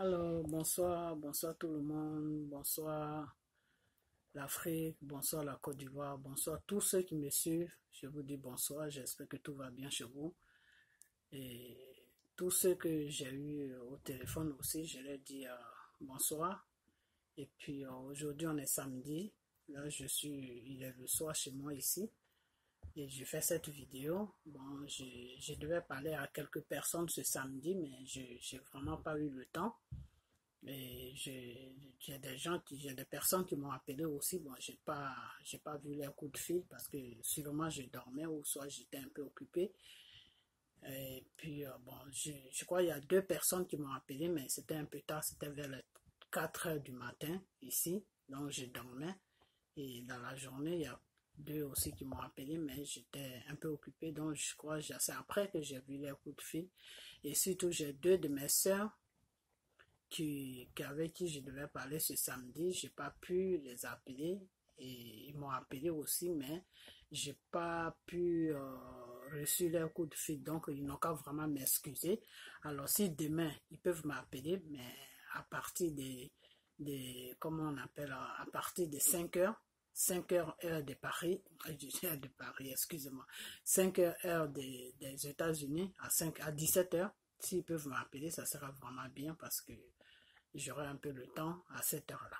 Alors, bonsoir, bonsoir tout le monde, bonsoir l'Afrique, bonsoir la Côte d'Ivoire, bonsoir tous ceux qui me suivent. Je vous dis bonsoir, j'espère que tout va bien chez vous. Et tous ceux que j'ai eu au téléphone aussi, je leur dis euh, bonsoir. Et puis euh, aujourd'hui, on est samedi. Là, je suis, il est le soir chez moi ici. Et je fais cette vidéo. Bon, je, devais parler à quelques personnes ce samedi, mais je n'ai vraiment pas eu le temps. Et j'ai des gens qui, j'ai des personnes qui m'ont appelé aussi. Bon, j'ai pas, pas vu les coups de fil parce que sûrement je dormais ou soit j'étais un peu occupé, Et puis, euh, bon, je, crois qu'il y a deux personnes qui m'ont appelé, mais c'était un peu tard, c'était vers 4 heures du matin ici. Donc, je dormais. Et dans la journée, il y a deux aussi qui m'ont appelé, mais j'étais un peu occupée, donc je crois que c'est après que j'ai vu les coups de fil. Et surtout, j'ai deux de mes soeurs qui, avec qui je devais parler ce samedi. Je n'ai pas pu les appeler et ils m'ont appelé aussi, mais j'ai pas pu recevoir euh, reçu leur coup de fil. Donc, ils n'ont qu'à vraiment m'excuser. Alors, si demain, ils peuvent m'appeler, mais à partir des, comment on appelle, à partir des 5 heures, 5 heures heure de Paris, de Paris, excusez-moi, 5 heures heure des, États-Unis à à 17 h S'ils peuvent m'appeler, ça sera vraiment bien parce que j'aurai un peu le temps à cette heure-là.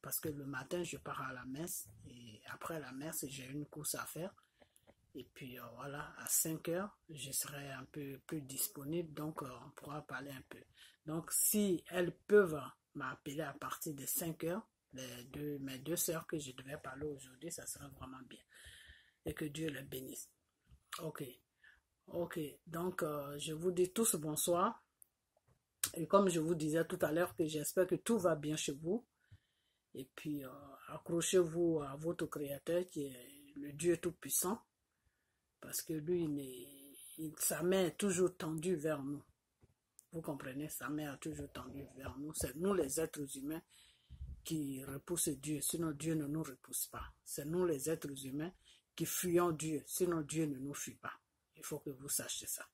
Parce que le matin, je pars à la messe et après la messe, j'ai une course à faire. Et puis euh, voilà, à 5 h je serai un peu plus disponible, donc euh, on pourra parler un peu. Donc si elles peuvent m'appeler à partir de 5 h deux, mes deux sœurs que je devais parler aujourd'hui, ça sera vraiment bien. Et que Dieu les bénisse. Ok. Ok. Donc, euh, je vous dis tous bonsoir. Et comme je vous disais tout à l'heure, que j'espère que tout va bien chez vous. Et puis, euh, accrochez-vous à votre Créateur qui est le Dieu Tout-Puissant. Parce que lui, sa main est toujours tendue vers nous. Vous comprenez, sa main est toujours tendue vers nous. C'est nous les êtres humains qui repousse Dieu, sinon Dieu ne nous repousse pas. C'est nous les êtres humains qui fuyons Dieu, sinon Dieu ne nous fuit pas. Il faut que vous sachiez ça.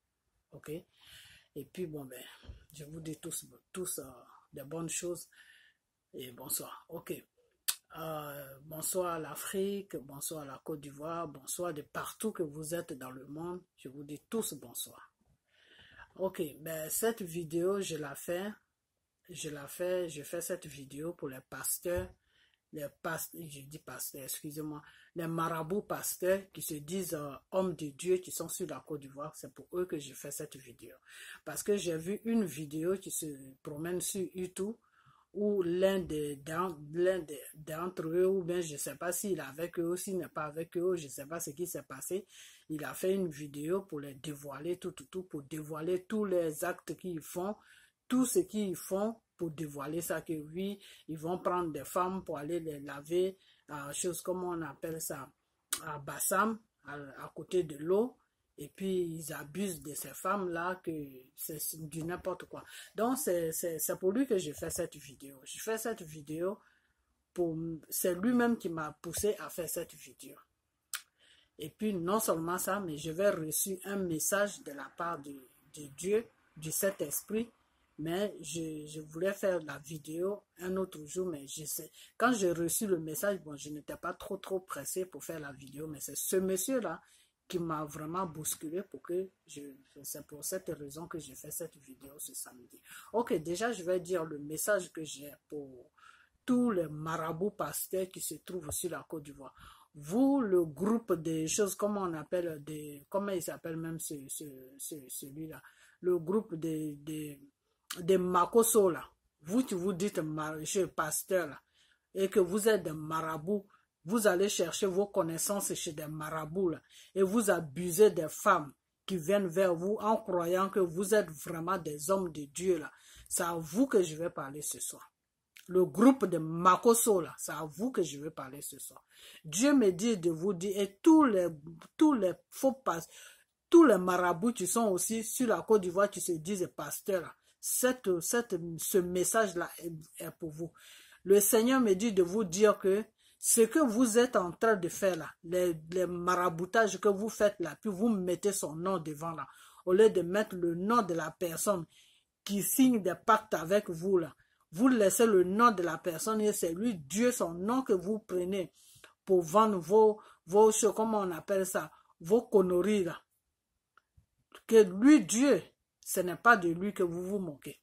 OK Et puis, bon, ben, je vous dis tous, tous euh, de bonnes choses et bonsoir. OK. Euh, bonsoir à l'Afrique, bonsoir à la Côte d'Ivoire, bonsoir de partout que vous êtes dans le monde. Je vous dis tous bonsoir. Ok, ben cette vidéo, je la fais je la fais, fais cette vidéo pour les pasteurs, les pasteurs, je dis pasteurs, excusez-moi, les marabouts pasteurs qui se disent euh, hommes de Dieu qui sont sur la Côte d'Ivoire, c'est pour eux que je fais cette vidéo. Parce que j'ai vu une vidéo qui se promène sur YouTube où l'un d'entre eux, ou bien je ne sais pas s'il est avec eux ou s'il n'est pas avec eux, je ne sais pas ce qui s'est passé, il a fait une vidéo pour les dévoiler tout, tout, tout, pour dévoiler tous les actes qu'ils font tout ce qu'ils font pour dévoiler ça, que oui, ils vont prendre des femmes pour aller les laver, euh, chose comme on appelle ça, à Bassam, à, côté de l'eau, et puis ils abusent de ces femmes-là, que c'est du n'importe quoi. Donc c'est pour lui que j'ai fait cette vidéo. Je fais cette vidéo pour... C'est lui-même qui m'a poussé à faire cette vidéo. Et puis non seulement ça, mais je vais reçu un message de la part de, de Dieu, du Saint-Esprit, mais je, voulais faire la vidéo un autre jour, mais je Quand j'ai reçu le message, bon, je n'étais pas trop, trop pressé pour faire la vidéo, mais c'est ce monsieur-là qui m'a vraiment bousculé pour que je. C'est pour cette raison que j'ai fait cette vidéo ce samedi. Ok, déjà, je vais dire le message que j'ai pour tous les marabouts pasteurs qui se trouvent sur la Côte d'Ivoire. Vous, le groupe des choses, comment on appelle, des, comment il s'appelle même celui-là, le groupe des des makoso là, vous qui vous dites je pasteur là, et que vous êtes des marabouts, vous allez chercher vos connaissances chez des marabouts là, et vous abusez des femmes qui viennent vers vous en croyant que vous êtes vraiment des hommes de Dieu là. C'est à vous que je vais parler ce soir. Le groupe de Makoso là, c'est à vous que je vais parler ce soir. Dieu me dit de vous dire et tous les tous les faux pas tous les marabouts qui sont aussi sur la Côte d'Ivoire qui se disent pasteurs là, cette, ce message-là est, pour vous. Le Seigneur me dit de vous dire que ce que vous êtes en train de faire là, les, maraboutages que vous faites là, puis vous mettez son nom devant là, au lieu de mettre le nom de la personne qui signe des pactes avec vous là, vous laissez le nom de la personne et c'est lui, Dieu, son nom que vous prenez pour vendre vos, vos comment on appelle ça, vos conneries là. Que lui, Dieu, ce n'est pas de lui que vous vous moquez.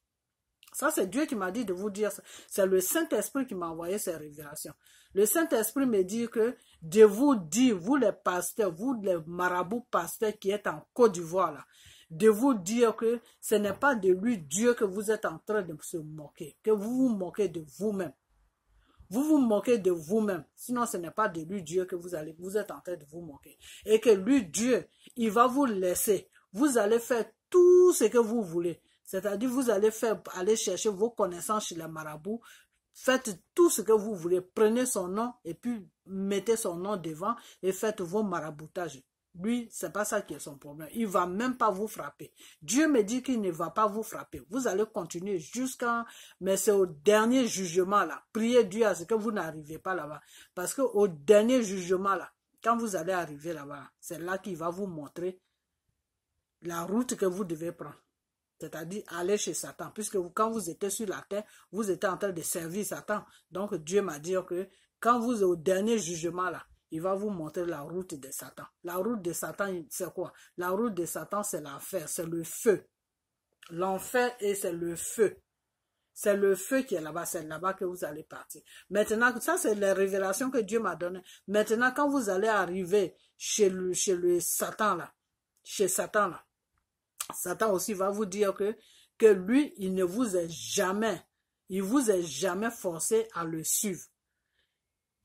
Ça, c'est Dieu qui m'a dit de vous dire ça. C'est le Saint-Esprit qui m'a envoyé ces révélations. Le Saint-Esprit me dit que de vous dire, vous les pasteurs, vous les marabouts pasteurs qui êtes en Côte d'Ivoire, de vous dire que ce n'est pas de lui, Dieu, que vous êtes en train de se moquer, que vous vous moquez de vous-même. Vous vous moquez de vous-même. Sinon, ce n'est pas de lui, Dieu, que vous allez, vous êtes en train de vous moquer. Et que lui, Dieu, il va vous laisser. Vous allez faire tout ce que vous voulez. C'est-à-dire, vous allez faire, aller chercher vos connaissances chez les marabouts, faites tout ce que vous voulez, prenez son nom et puis mettez son nom devant et faites vos maraboutages. Lui, c'est pas ça qui est son problème. Il va même pas vous frapper. Dieu me dit qu'il ne va pas vous frapper. Vous allez continuer jusqu'à, mais c'est au dernier jugement là. Priez Dieu à ce que vous n'arrivez pas là-bas. Parce que au dernier jugement là, quand vous allez arriver là-bas, c'est là qu'il va vous montrer la route que vous devez prendre. C'est-à-dire aller chez Satan. Puisque quand vous étiez sur la terre, vous étiez en train de servir Satan. Donc Dieu m'a dit que quand vous êtes au dernier jugement là, il va vous montrer la route de Satan. La route de Satan, c'est quoi La route de Satan, c'est l'enfer, c'est le feu. L'enfer et c'est le feu. C'est le feu qui est là-bas, c'est là-bas que vous allez partir. Maintenant, ça c'est les révélations que Dieu m'a donnée. Maintenant, quand vous allez arriver chez le, chez le Satan là, chez Satan là, Satan aussi va vous dire que, que lui, il ne vous est jamais, il vous est jamais forcé à le suivre.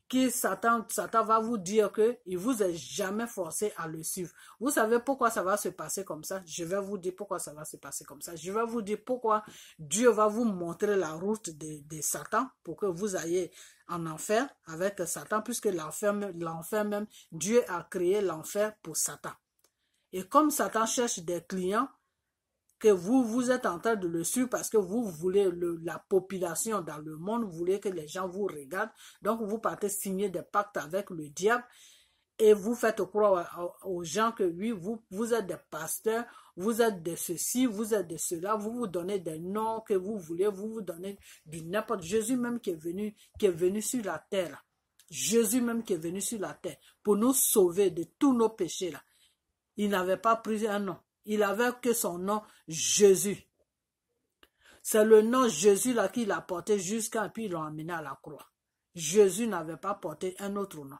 Qui Satan, Satan va vous dire que il vous est jamais forcé à le suivre. Vous savez pourquoi ça va se passer comme ça? Je vais vous dire pourquoi ça va se passer comme ça. Je vais vous dire pourquoi Dieu va vous montrer la route de, Satan pour que vous ayez en enfer avec Satan, puisque l'enfer, l'enfer même, Dieu a créé l'enfer pour Satan. Et comme Satan cherche des clients, que vous, vous êtes en train de le suivre parce que vous voulez la population dans le monde, vous voulez que les gens vous regardent. Donc, vous partez signer des pactes avec le diable et vous faites croire aux gens que oui, vous, vous êtes des pasteurs, vous êtes de ceci, vous êtes de cela, vous vous donnez des noms que vous voulez, vous vous donnez du n'importe. Jésus même qui est venu, qui est venu sur la terre. Jésus même qui est venu sur la terre pour nous sauver de tous nos péchés là. Il n'avait pas pris un nom. Il avait que son nom Jésus. C'est le nom Jésus là qu'il a porté jusqu'à puis ils l'ont amené à la croix. Jésus n'avait pas porté un autre nom.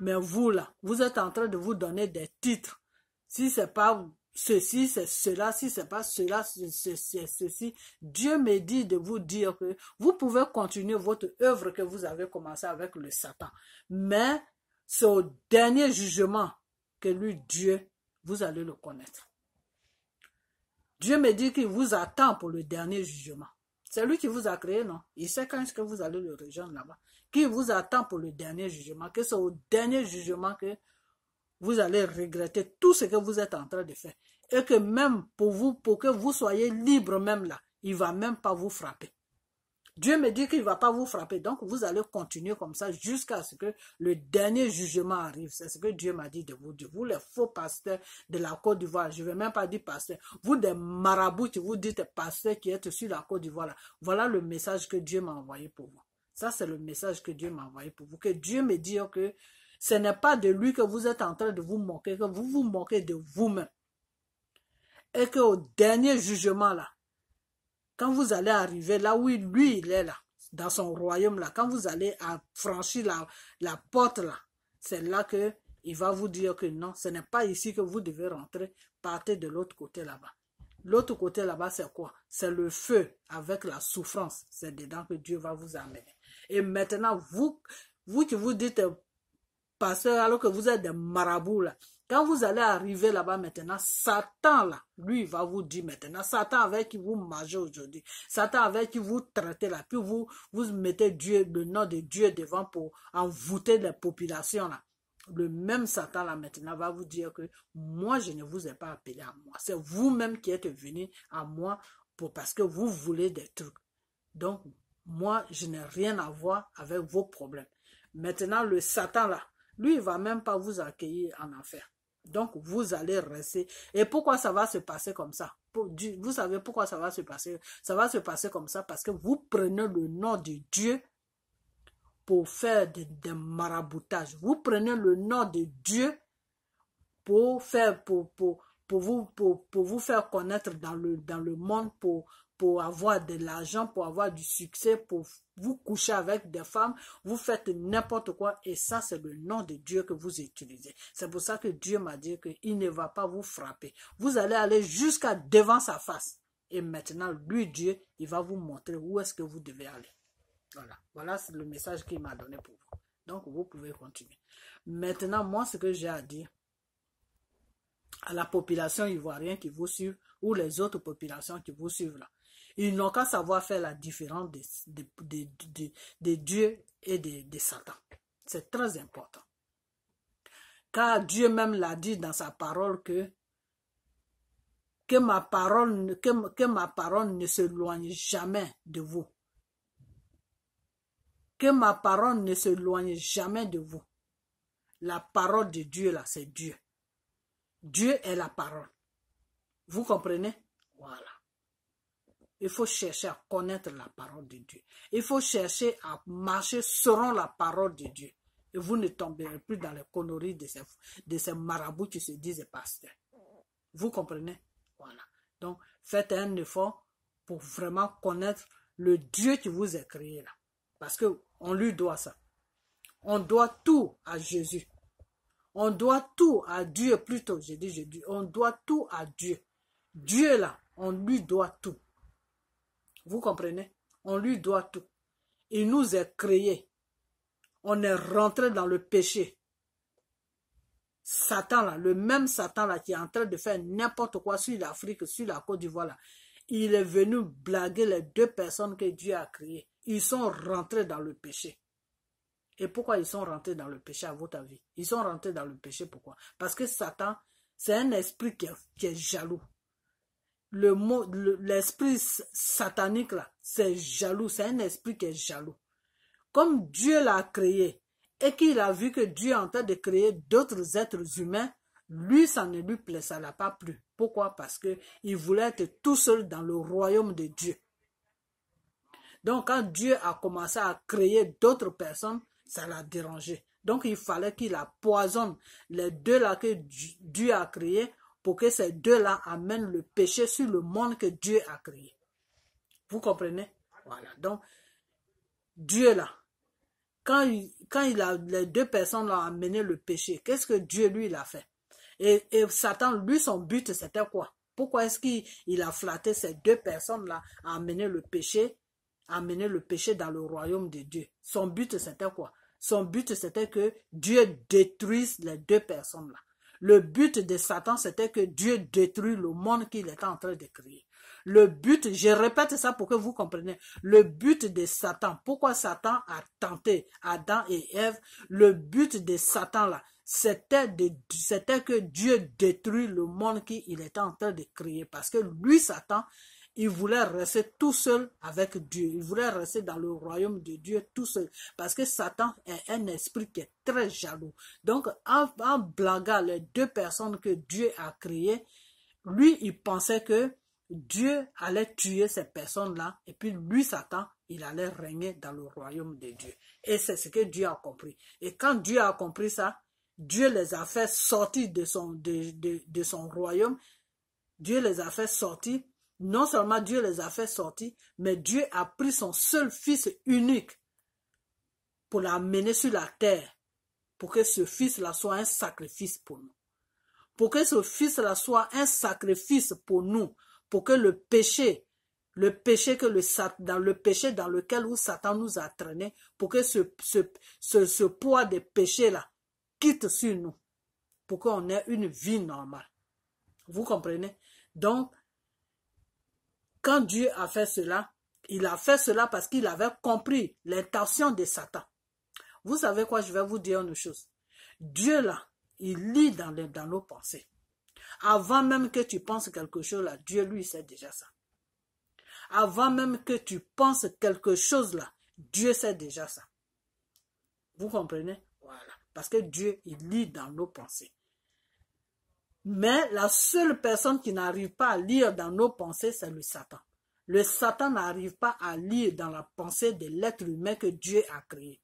Mais vous là, vous êtes en train de vous donner des titres. Si c'est pas ceci, c'est cela, si c'est pas cela, c'est ceci. Dieu me dit de vous dire que vous pouvez continuer votre œuvre que vous avez commencée avec le Satan. Mais ce dernier jugement que lui, Dieu, vous allez le connaître. Dieu me dit qu'il vous attend pour le dernier jugement. C'est lui qui vous a créé, non Il sait quand est-ce que vous allez le rejoindre là-bas. Qu'il vous attend pour le dernier jugement. Que c'est au dernier jugement que vous allez regretter tout ce que vous êtes en train de faire. Et que même pour vous, pour que vous soyez libre même là, il ne va même pas vous frapper. Dieu me dit qu'il ne va pas vous frapper. Donc, vous allez continuer comme ça jusqu'à ce que le dernier jugement arrive. C'est ce que Dieu m'a dit de vous. De vous, les faux pasteurs de la Côte d'Ivoire. Je ne vais même pas dire pasteur. Vous, des marabouts, vous dites pasteur qui êtes sur la Côte d'Ivoire. Voilà le message que Dieu m'a envoyé pour vous. Ça, c'est le message que Dieu m'a envoyé pour vous. Que Dieu me dit que ce n'est pas de lui que vous êtes en train de vous moquer, que vous vous moquez de vous-même. Et qu'au dernier jugement, là, quand vous allez arriver là où lui, il est là, dans son royaume là, quand vous allez franchir la, la porte là, c'est là que il va vous dire que non, ce n'est pas ici que vous devez rentrer, partez de l'autre côté là-bas. L'autre côté là-bas, c'est quoi C'est le feu avec la souffrance. C'est dedans que Dieu va vous amener. Et maintenant, vous, vous qui vous dites pasteur alors que vous êtes des marabouts là, quand vous allez arriver là-bas maintenant, Satan, là, lui, va vous dire maintenant, Satan avec qui vous mangez aujourd'hui, Satan avec qui vous traitez là, puis vous, vous mettez Dieu, le nom de Dieu devant pour envoûter les populations là. Le même Satan là maintenant va vous dire que moi, je ne vous ai pas appelé à moi. C'est vous-même qui êtes venu à moi pour, parce que vous voulez des trucs. Donc, moi, je n'ai rien à voir avec vos problèmes. Maintenant, le Satan là, lui, il ne va même pas vous accueillir en enfer. Donc, vous allez rester. Et pourquoi ça va se passer comme ça Vous savez pourquoi ça va se passer Ça va se passer comme ça parce que vous prenez le nom de Dieu pour faire des, maraboutages. Vous prenez le nom de Dieu pour faire pour, pour, vous, pour, pour, vous faire connaître dans le, dans le monde, pour, pour avoir de l'argent, pour avoir du succès, pour vous coucher avec des femmes, vous faites n'importe quoi et ça, c'est le nom de Dieu que vous utilisez. C'est pour ça que Dieu m'a dit qu'il ne va pas vous frapper. Vous allez aller jusqu'à devant sa face. Et maintenant, lui, Dieu, il va vous montrer où est-ce que vous devez aller. Voilà, voilà c'est le message qu'il m'a donné pour vous. Donc, vous pouvez continuer. Maintenant, moi, ce que j'ai à dire à la population ivoirienne qui vous suit ou les autres populations qui vous suivent là, ils n'ont qu'à savoir faire la différence de Dieu et de Satan. C'est très important. Car Dieu même l'a dit dans sa parole que que ma parole, que, que ma parole ne s'éloigne jamais de vous. Que ma parole ne s'éloigne jamais de vous. La parole de Dieu, là, c'est Dieu. Dieu est la parole. Vous comprenez Voilà. Il faut chercher à connaître la parole de Dieu. Il faut chercher à marcher selon la parole de Dieu. Et vous ne tomberez plus dans les conneries de ces, de ces marabouts qui se disent pasteurs. Vous comprenez Voilà. Donc, faites un effort pour vraiment connaître le Dieu qui vous est créé là. Parce qu'on lui doit ça. On doit tout à Jésus. On doit tout à Dieu plutôt. J'ai dit, je dis, on doit tout à Dieu. Dieu là, on lui doit tout. Vous comprenez On lui doit tout. Il nous est créé. On est rentré dans le péché. Satan, là, le même Satan là, qui est en train de faire n'importe quoi sur l'Afrique, sur la Côte d'Ivoire, il est venu blaguer les deux personnes que Dieu a créées. Ils sont rentrés dans le péché. Et pourquoi ils sont rentrés dans le péché, à votre avis Ils sont rentrés dans le péché, pourquoi Parce que Satan, c'est un esprit qui est jaloux mot, l'esprit satanique là, c'est jaloux, c'est un esprit qui est jaloux. Comme Dieu l'a créé et qu'il a vu que Dieu est en train de créer d'autres êtres humains, lui, ça ne lui plaît, ça l'a pas plu. Pourquoi? Parce que il voulait être tout seul dans le royaume de Dieu. Donc, quand Dieu a commencé à créer d'autres personnes, ça l'a dérangé. Donc, il fallait qu'il poisonne, les deux là que Dieu a créés pour que ces deux-là amènent le péché sur le monde que Dieu a créé. Vous comprenez Voilà. Donc, Dieu là, quand quand a, les deux personnes l'ont amené le péché, qu'est-ce que Dieu lui il a fait et, et Satan, lui, son but, c'était quoi Pourquoi est-ce qu'il a flatté ces deux personnes-là à amener le péché, à amener le péché dans le royaume de Dieu Son but, c'était quoi Son but, c'était que Dieu détruise les deux personnes-là. Le but de Satan, c'était que Dieu détruit le monde qu'il était en train de créer. Le but, je répète ça pour que vous compreniez, le but de Satan, pourquoi Satan a tenté Adam et Ève, le but de Satan là, c'était que Dieu détruit le monde qu'il était en train de créer. Parce que lui, Satan, il voulait rester tout seul avec Dieu. Il voulait rester dans le royaume de Dieu tout seul. Parce que Satan est un esprit qui est très jaloux. Donc, en, en blaguant les deux personnes que Dieu a créées, lui, il pensait que Dieu allait tuer ces personnes-là. Et puis, lui, Satan, il allait régner dans le royaume de Dieu. Et c'est ce que Dieu a compris. Et quand Dieu a compris ça, Dieu les a fait sortir de son, de, de son royaume. Dieu les a fait sortir non seulement Dieu les a fait sortir, mais Dieu a pris son seul fils unique pour l'amener sur la terre, pour que ce fils-là soit un sacrifice pour nous. Pour que ce fils-là soit un sacrifice pour nous, pour que le péché, le péché que le dans le péché dans lequel Satan nous a traînés, pour que ce, ce poids des péchés-là quitte sur nous, pour qu'on ait une vie normale. Vous comprenez? Donc, quand Dieu a fait cela, il a fait cela parce qu'il avait compris l'intention de Satan. Vous savez quoi, je vais vous dire une chose. Dieu, là, il lit dans, dans nos pensées. Avant même que tu penses quelque chose, là, Dieu, lui, sait déjà ça. Avant même que tu penses quelque chose, là, Dieu sait déjà ça. Vous comprenez Voilà. Parce que Dieu, il lit dans nos pensées. Mais la seule personne qui n'arrive pas à lire dans nos pensées, c'est le Satan. Le Satan n'arrive pas à lire dans la pensée de l'être humain que Dieu a créé.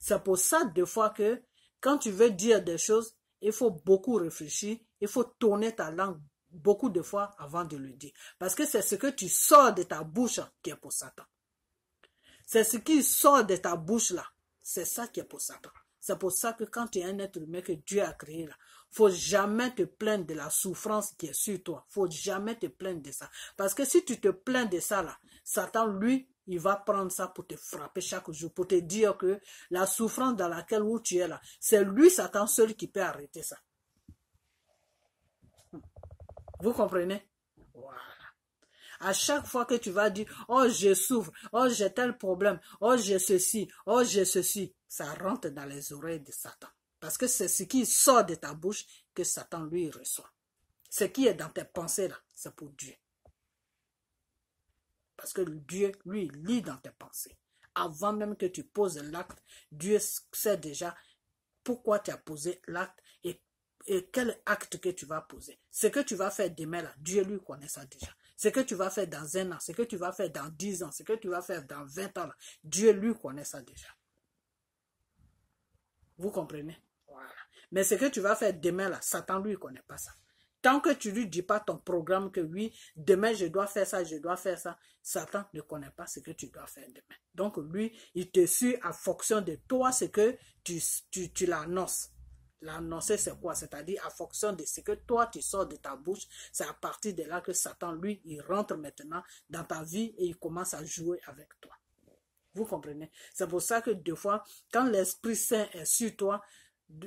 C'est pour ça, des fois, que quand tu veux dire des choses, il faut beaucoup réfléchir, il faut tourner ta langue beaucoup de fois avant de le dire. Parce que c'est ce que tu sors de ta bouche qui est pour Satan. C'est ce qui sort de ta bouche là. C'est ça qui est pour Satan. C'est pour ça que quand tu es un être humain que Dieu a créé là, faut jamais te plaindre de la souffrance qui est sur toi. Faut jamais te plaindre de ça. Parce que si tu te plains de ça, là, Satan, lui, il va prendre ça pour te frapper chaque jour, pour te dire que la souffrance dans laquelle où tu es là, c'est lui, Satan, seul qui peut arrêter ça. Vous comprenez Voilà. À chaque fois que tu vas dire, oh, je souffre, oh, j'ai tel problème, oh, j'ai ceci, oh, j'ai ceci, ça rentre dans les oreilles de Satan. Parce que c'est ce qui sort de ta bouche que Satan lui reçoit. Ce qui est dans tes pensées là, c'est pour Dieu. Parce que Dieu lui lit dans tes pensées. Avant même que tu poses l'acte, Dieu sait déjà pourquoi tu as posé l'acte et, quel acte que tu vas poser. Ce que tu vas faire demain, là, Dieu lui connaît ça déjà. Ce que tu vas faire dans un an, ce que tu vas faire dans dix ans, ce que tu vas faire dans vingt ans, là, Dieu lui connaît ça déjà. Vous comprenez mais ce que tu vas faire demain, là, Satan, lui, il ne connaît pas ça. Tant que tu ne lui dis pas ton programme que lui, demain je dois faire ça, je dois faire ça, Satan ne connaît pas ce que tu dois faire demain. Donc lui, il te suit à fonction de toi, ce que tu, tu, tu l'annonces. L'annoncer, c'est quoi C'est-à-dire, à fonction de ce que toi, tu sors de ta bouche, c'est à partir de là que Satan, lui, il rentre maintenant dans ta vie et il commence à jouer avec toi. Vous comprenez C'est pour ça que des fois, quand l'Esprit Saint est sur toi,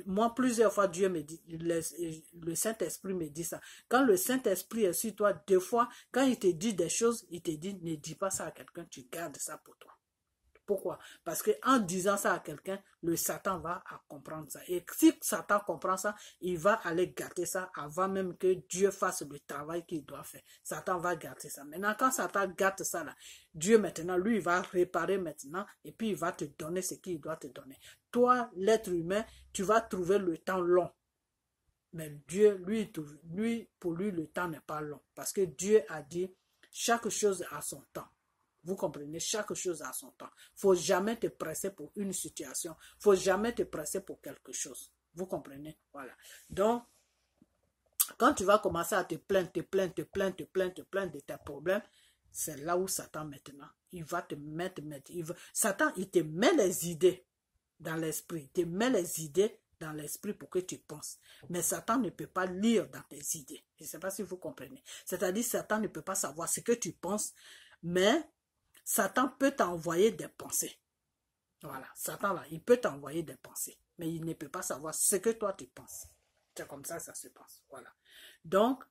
moi, plusieurs fois, Dieu me dit, le, Saint-Esprit me dit ça. Quand le Saint-Esprit est sur toi, deux fois, quand il te dit des choses, il te dit, ne dis pas ça à quelqu'un, tu gardes ça pour toi. Pourquoi Parce qu'en disant ça à quelqu'un, le Satan va comprendre ça. Et si Satan comprend ça, il va aller gâter ça avant même que Dieu fasse le travail qu'il doit faire. Satan va gâter ça. Maintenant, quand Satan gâte ça, là, Dieu maintenant, lui, il va réparer maintenant et puis il va te donner ce qu'il doit te donner. Toi, l'être humain, tu vas trouver le temps long. Mais Dieu, lui, pour lui, le temps n'est pas long. Parce que Dieu a dit, chaque chose a son temps. Vous comprenez, chaque chose a son temps. Faut jamais te presser pour une situation. Faut jamais te presser pour quelque chose. Vous comprenez? Voilà. Donc, quand tu vas commencer à te plaindre, te plaindre, te plaindre, te plaindre, de tes problèmes, c'est là où Satan maintenant, il va te mettre, mettre Satan, il te met les idées dans l'esprit, il te met les idées dans l'esprit pour que tu penses. Mais Satan ne peut pas lire dans tes idées. Je ne sais pas si vous comprenez. C'est-à-dire, Satan ne peut pas savoir ce que tu penses, mais Satan peut t'envoyer des pensées. Voilà, Satan là, il peut t'envoyer des pensées, mais il ne peut pas savoir ce que toi tu penses. C'est comme ça, ça se passe. Voilà. Donc,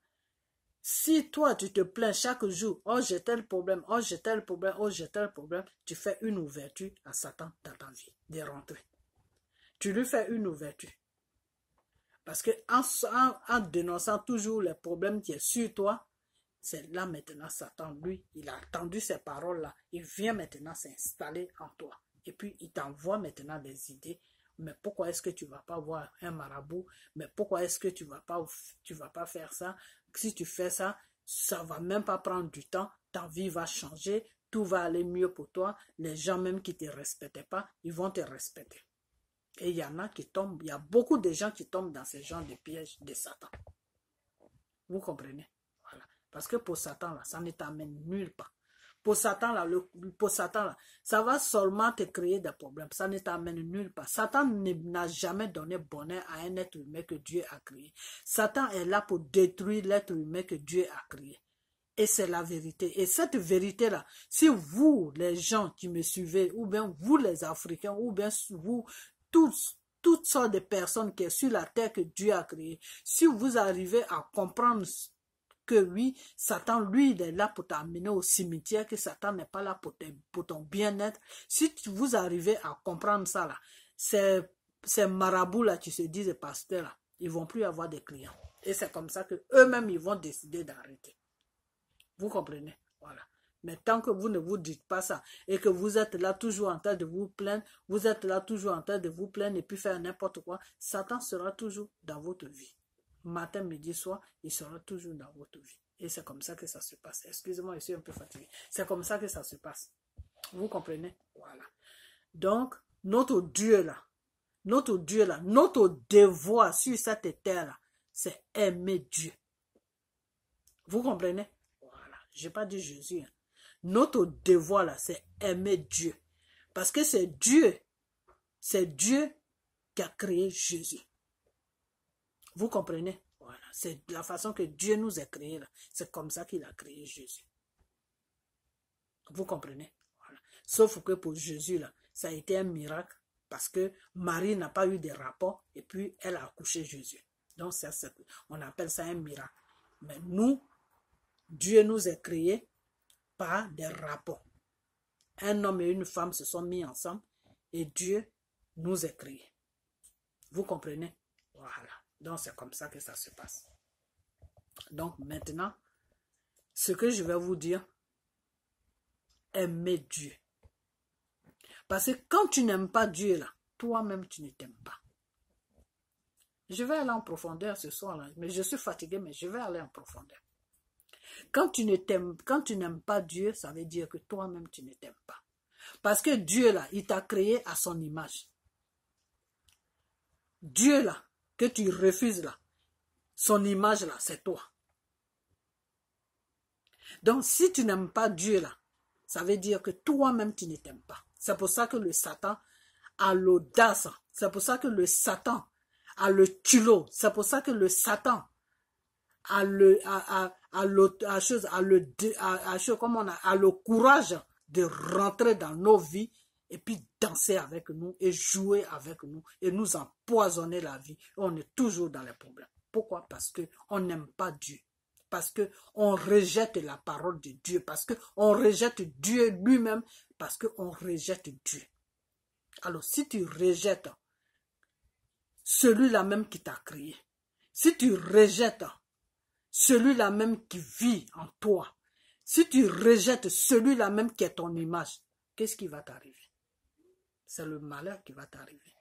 si toi tu te plains chaque jour, oh j'ai tel problème, oh j'ai tel problème, oh j'ai tel problème, tu fais une ouverture à Satan dans ta vie de rentrer. Tu lui fais une ouverture. Parce que en, dénonçant toujours les problèmes qui est sur toi, c'est là maintenant Satan, lui, il a entendu ces paroles-là. Il vient maintenant s'installer en toi. Et puis, il t'envoie maintenant des idées. Mais pourquoi est-ce que tu vas pas voir un marabout? Mais pourquoi est-ce que tu vas pas, vas pas faire ça? Si tu fais ça, ça va même pas prendre du temps. Ta vie va changer. Tout va aller mieux pour toi. Les gens même qui te respectaient pas, ils vont te respecter. Et il y en a qui tombent. Il y a beaucoup de gens qui tombent dans ce genre de piège de Satan. Vous comprenez? Parce que pour Satan, là, ça ne t'amène nulle part. Pour Satan, là, pour Satan, ça va seulement te créer des problèmes. Ça ne t'amène nulle part. Satan n'a jamais donné bonheur à un être humain que Dieu a créé. Satan est là pour détruire l'être humain que Dieu a créé. Et c'est la vérité. Et cette vérité-là, si vous, les gens qui me suivez, ou bien vous, les Africains, ou bien vous, tous, toutes sortes de personnes qui sont sur la terre que Dieu a créée, si vous arrivez à comprendre que lui, Satan, lui, il est là pour t'amener au cimetière, que Satan n'est pas là pour, ton bien-être. Si vous arrivez à comprendre ça, là, ces, ces marabouts-là qui se disent pasteurs-là, ils vont plus avoir des clients. Et c'est comme ça que eux-mêmes, ils vont décider d'arrêter. Vous comprenez Voilà. Mais tant que vous ne vous dites pas ça et que vous êtes là toujours en train de vous plaindre, vous êtes là toujours en train de vous plaindre et puis faire n'importe quoi, Satan sera toujours dans votre vie matin, midi, soir, il sera toujours dans votre vie. Et c'est comme ça que ça se passe. Excusez-moi, je suis un peu fatigué. C'est comme ça que ça se passe. Vous comprenez Voilà. Donc, notre Dieu là, notre Dieu là, notre devoir sur cette terre là, c'est aimer Dieu. Vous comprenez Voilà. Je n'ai pas dit Jésus. Hein. Notre devoir là, c'est aimer Dieu. Parce que c'est Dieu, c'est Dieu qui a créé Jésus. Vous comprenez Voilà, c'est la façon que Dieu nous a créés. C'est comme ça qu'il a créé Jésus. Vous comprenez voilà. Sauf que pour Jésus, là, ça a été un miracle parce que Marie n'a pas eu de rapport et puis elle a accouché Jésus. Donc, ça, on appelle ça un miracle. Mais nous, Dieu nous a créés par des rapports. Un homme et une femme se sont mis ensemble et Dieu nous a créés. Vous comprenez Voilà. Donc, c'est comme ça que ça se passe. Donc, maintenant, ce que je vais vous dire, aimez Dieu. Parce que quand tu n'aimes pas Dieu, là, toi-même, tu ne t'aimes pas. Je vais aller en profondeur ce soir-là, mais je suis fatiguée, mais je vais aller en profondeur. Quand tu ne t'aimes, quand tu n'aimes pas Dieu, ça veut dire que toi-même, tu ne t'aimes pas. Parce que Dieu, là, il t'a créé à son image. Dieu, là, que tu refuses là, son image là, c'est toi. Donc si tu n'aimes pas Dieu là, ça veut dire que toi-même tu ne t'aimes pas. C'est pour ça que le Satan a l'audace, c'est pour ça que le Satan a le culot, c'est pour ça que le Satan a le chose, le on a, a le courage de rentrer dans nos vies et puis danser avec nous et jouer avec nous et nous empoisonner la vie. on est toujours dans les problèmes. Pourquoi Parce qu'on n'aime pas Dieu. Parce qu'on rejette la parole de Dieu. Parce qu'on rejette Dieu lui-même. Parce qu'on rejette Dieu. Alors si tu rejettes celui-là même qui t'a créé, si tu rejettes celui-là même qui vit en toi, si tu rejettes celui-là même qui est ton image, qu'est-ce qui va t'arriver c'est le malheur qui va t'arriver.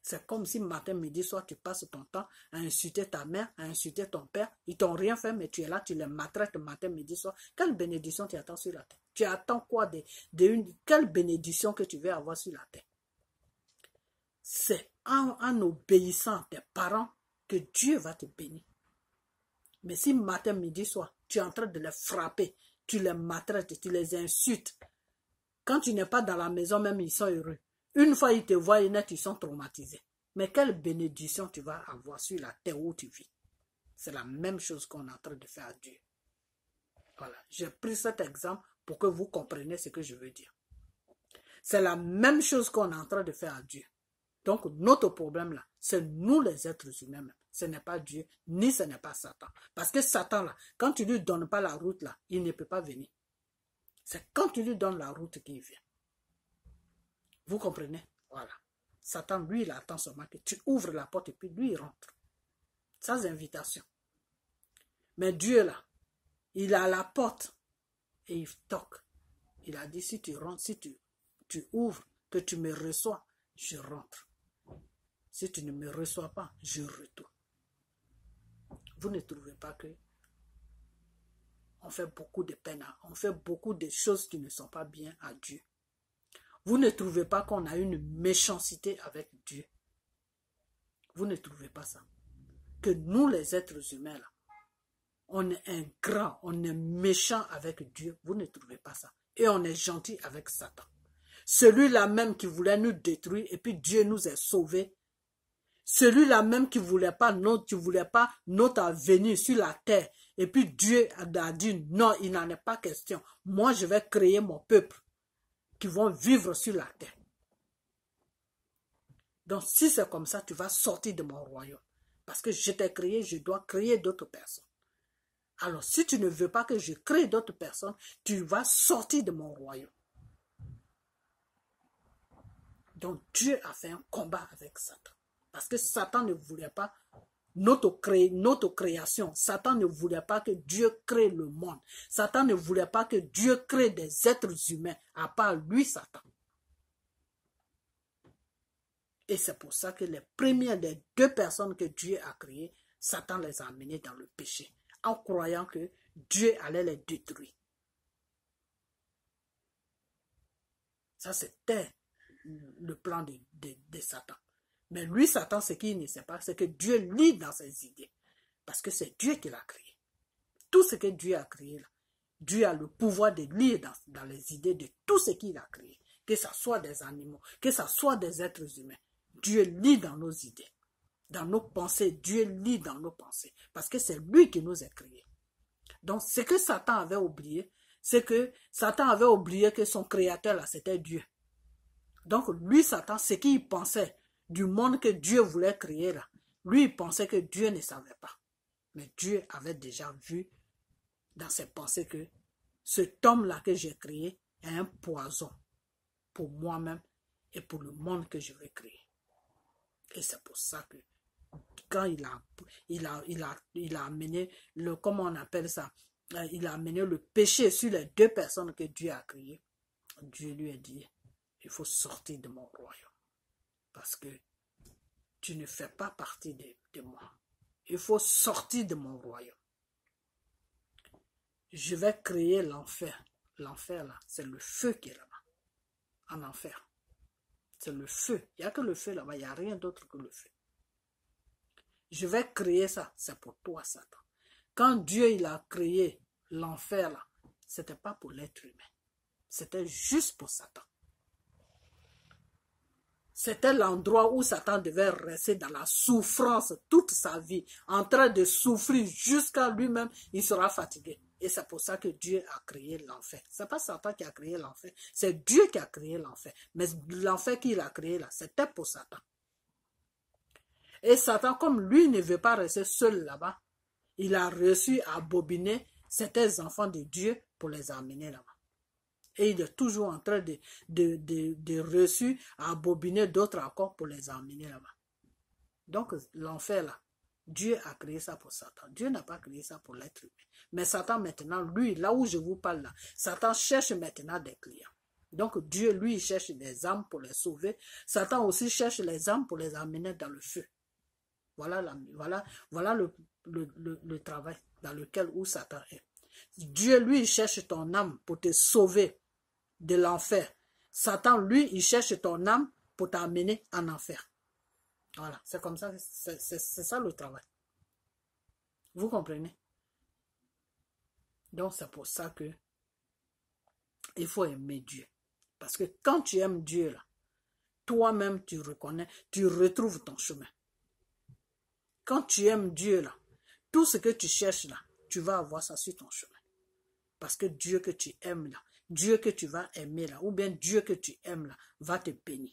C'est comme si matin, midi, soir, tu passes ton temps à insulter ta mère, à insulter ton père. Ils t'ont rien fait, mais tu es là, tu les maltraites matin, midi, soir. Quelle bénédiction tu attends sur la terre Tu attends quoi de, de une, Quelle bénédiction que tu veux avoir sur la terre C'est en, obéissant à tes parents que Dieu va te bénir. Mais si matin, midi, soir, tu es en train de les frapper, tu les maltraites, tu les insultes, quand tu n'es pas dans la maison, même, ils sont heureux. Une fois ils te voient, net, ils sont traumatisés. Mais quelle bénédiction tu vas avoir sur la terre où tu vis. C'est la même chose qu'on est en train de faire à Dieu. Voilà, j'ai pris cet exemple pour que vous compreniez ce que je veux dire. C'est la même chose qu'on est en train de faire à Dieu. Donc, notre problème là, c'est nous les êtres humains Ce n'est pas Dieu, ni ce n'est pas Satan. Parce que Satan là, quand tu lui donnes pas la route là, il ne peut pas venir. C'est quand tu lui donnes la route qu'il vient. Vous comprenez Voilà. Satan, lui, il attend seulement que tu ouvres la porte et puis lui, il rentre. Sans invitation. Mais Dieu, là, il a la porte et il toque. Il a dit, si tu rentres, si tu, tu ouvres, que tu me reçois, je rentre. Si tu ne me reçois pas, je retourne. Vous ne trouvez pas que on fait beaucoup de peine, hein. on fait beaucoup de choses qui ne sont pas bien à Dieu. Vous ne trouvez pas qu'on a une méchanceté avec Dieu. Vous ne trouvez pas ça. Que nous, les êtres humains, on est grand. on est méchant avec Dieu. Vous ne trouvez pas ça. Et on est gentil avec Satan. Celui-là même qui voulait nous détruire, et puis Dieu nous a sauvés. Celui-là même qui voulait pas non, tu voulait pas notre avenir sur la terre, et puis Dieu a dit, non, il n'en est pas question. Moi, je vais créer mon peuple qui vont vivre sur la terre. Donc, si c'est comme ça, tu vas sortir de mon royaume. Parce que je t'ai créé, je dois créer d'autres personnes. Alors, si tu ne veux pas que je crée d'autres personnes, tu vas sortir de mon royaume. Donc, Dieu a fait un combat avec Satan. Parce que Satan ne voulait pas notre, notre création. Satan ne voulait pas que Dieu crée le monde. Satan ne voulait pas que Dieu crée des êtres humains, à part lui, Satan. Et c'est pour ça que les premières des deux personnes que Dieu a créées, Satan les a amenées dans le péché, en croyant que Dieu allait les détruire. Ça, c'était le plan de Satan. Mais lui, Satan, ce qu'il ne sait pas, c'est que Dieu lit dans ses idées. Parce que c'est Dieu qui l'a créé. Tout ce que Dieu a créé, Dieu a le pouvoir de lire dans, dans les idées de tout ce qu'il a créé. Que ce soit des animaux, que ce soit des êtres humains. Dieu lit dans nos idées, dans nos pensées. Dieu lit dans nos pensées. Parce que c'est lui qui nous a créés. Donc, ce que Satan avait oublié, c'est que Satan avait oublié que son créateur, là, c'était Dieu. Donc, lui, Satan, ce qu'il pensait, du monde que Dieu voulait créer là. Lui, il pensait que Dieu ne savait pas. Mais Dieu avait déjà vu dans ses pensées que cet homme-là que j'ai créé est un poison pour moi-même et pour le monde que je vais créer. Et c'est pour ça que quand il a, il a, il a, il a amené le, comment on appelle ça, euh, il a amené le péché sur les deux personnes que Dieu a créées, Dieu lui a dit, il faut sortir de mon royaume parce que tu ne fais pas partie de, moi. Il faut sortir de mon royaume. Je vais créer l'enfer. L'enfer, là, c'est le feu qui est là-bas, en enfer. C'est le feu. Il n'y a que le feu là-bas, il n'y a rien d'autre que le feu. Je vais créer ça, c'est pour toi, Satan. Quand Dieu il a créé l'enfer là, c'était pas pour l'être humain. C'était juste pour Satan. C'était l'endroit où Satan devait rester dans la souffrance toute sa vie, en train de souffrir jusqu'à lui-même, il sera fatigué. Et c'est pour ça que Dieu a créé l'enfer. C'est pas Satan qui a créé l'enfer, c'est Dieu qui a créé l'enfer. Mais l'enfer qu'il a créé là, c'était pour Satan. Et Satan, comme lui ne veut pas rester seul là-bas, il a reçu à bobiner certains enfants de Dieu pour les amener là-bas. Et il est toujours en train de, de, reçu à bobiner d'autres encore pour les emmener là-bas. Donc, l'enfer là, Dieu a créé ça pour Satan. Dieu n'a pas créé ça pour l'être humain. Mais Satan maintenant, lui, là où je vous parle là, Satan cherche maintenant des clients. Donc Dieu, lui, cherche des âmes pour les sauver. Satan aussi cherche les âmes pour les amener dans le feu. Voilà, la, voilà, voilà le, travail dans lequel où Satan est. Dieu, lui, cherche ton âme pour te sauver de l'enfer. Satan, lui, il cherche ton âme pour t'amener en enfer. Voilà, c'est comme ça, c'est ça le travail. Vous comprenez Donc c'est pour ça que il faut aimer Dieu. Parce que quand tu aimes Dieu, toi-même, tu reconnais, tu retrouves ton chemin. Quand tu aimes Dieu, là, tout ce que tu cherches, là, tu vas avoir ça sur ton chemin. Parce que Dieu que tu aimes, là, Dieu que tu vas aimer là, ou bien Dieu que tu aimes là, va te bénir.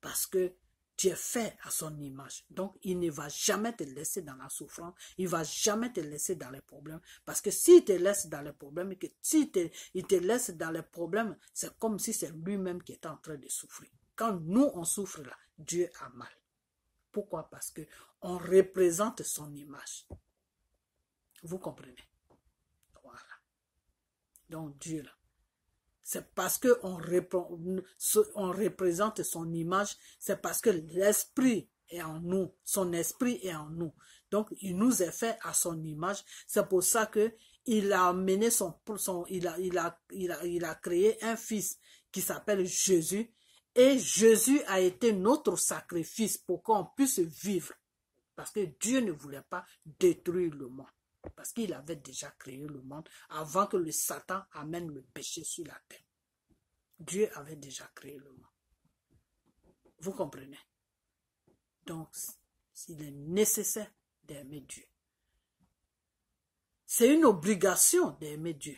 Parce que tu es fait à son image. Donc, il ne va jamais te laisser dans la souffrance. Il ne va jamais te laisser dans les problèmes. Parce que s'il te laisse dans les problèmes, que si il te laisse dans les problèmes, c'est comme si c'est lui-même qui est en train de souffrir. Quand nous, on souffre là, Dieu a mal. Pourquoi Parce qu'on représente son image. Vous comprenez donc Dieu. C'est parce qu'on on représente son image, c'est parce que l'esprit est en nous, son esprit est en nous. Donc, il nous est fait à son image. C'est pour ça que il a amené son, son il, a, il, a, il, a, il a créé un fils qui s'appelle Jésus. Et Jésus a été notre sacrifice pour qu'on puisse vivre. Parce que Dieu ne voulait pas détruire le monde. Parce qu'il avait déjà créé le monde avant que le Satan amène le péché sur la terre. Dieu avait déjà créé le monde. Vous comprenez Donc, il est nécessaire d'aimer Dieu. C'est une obligation d'aimer Dieu.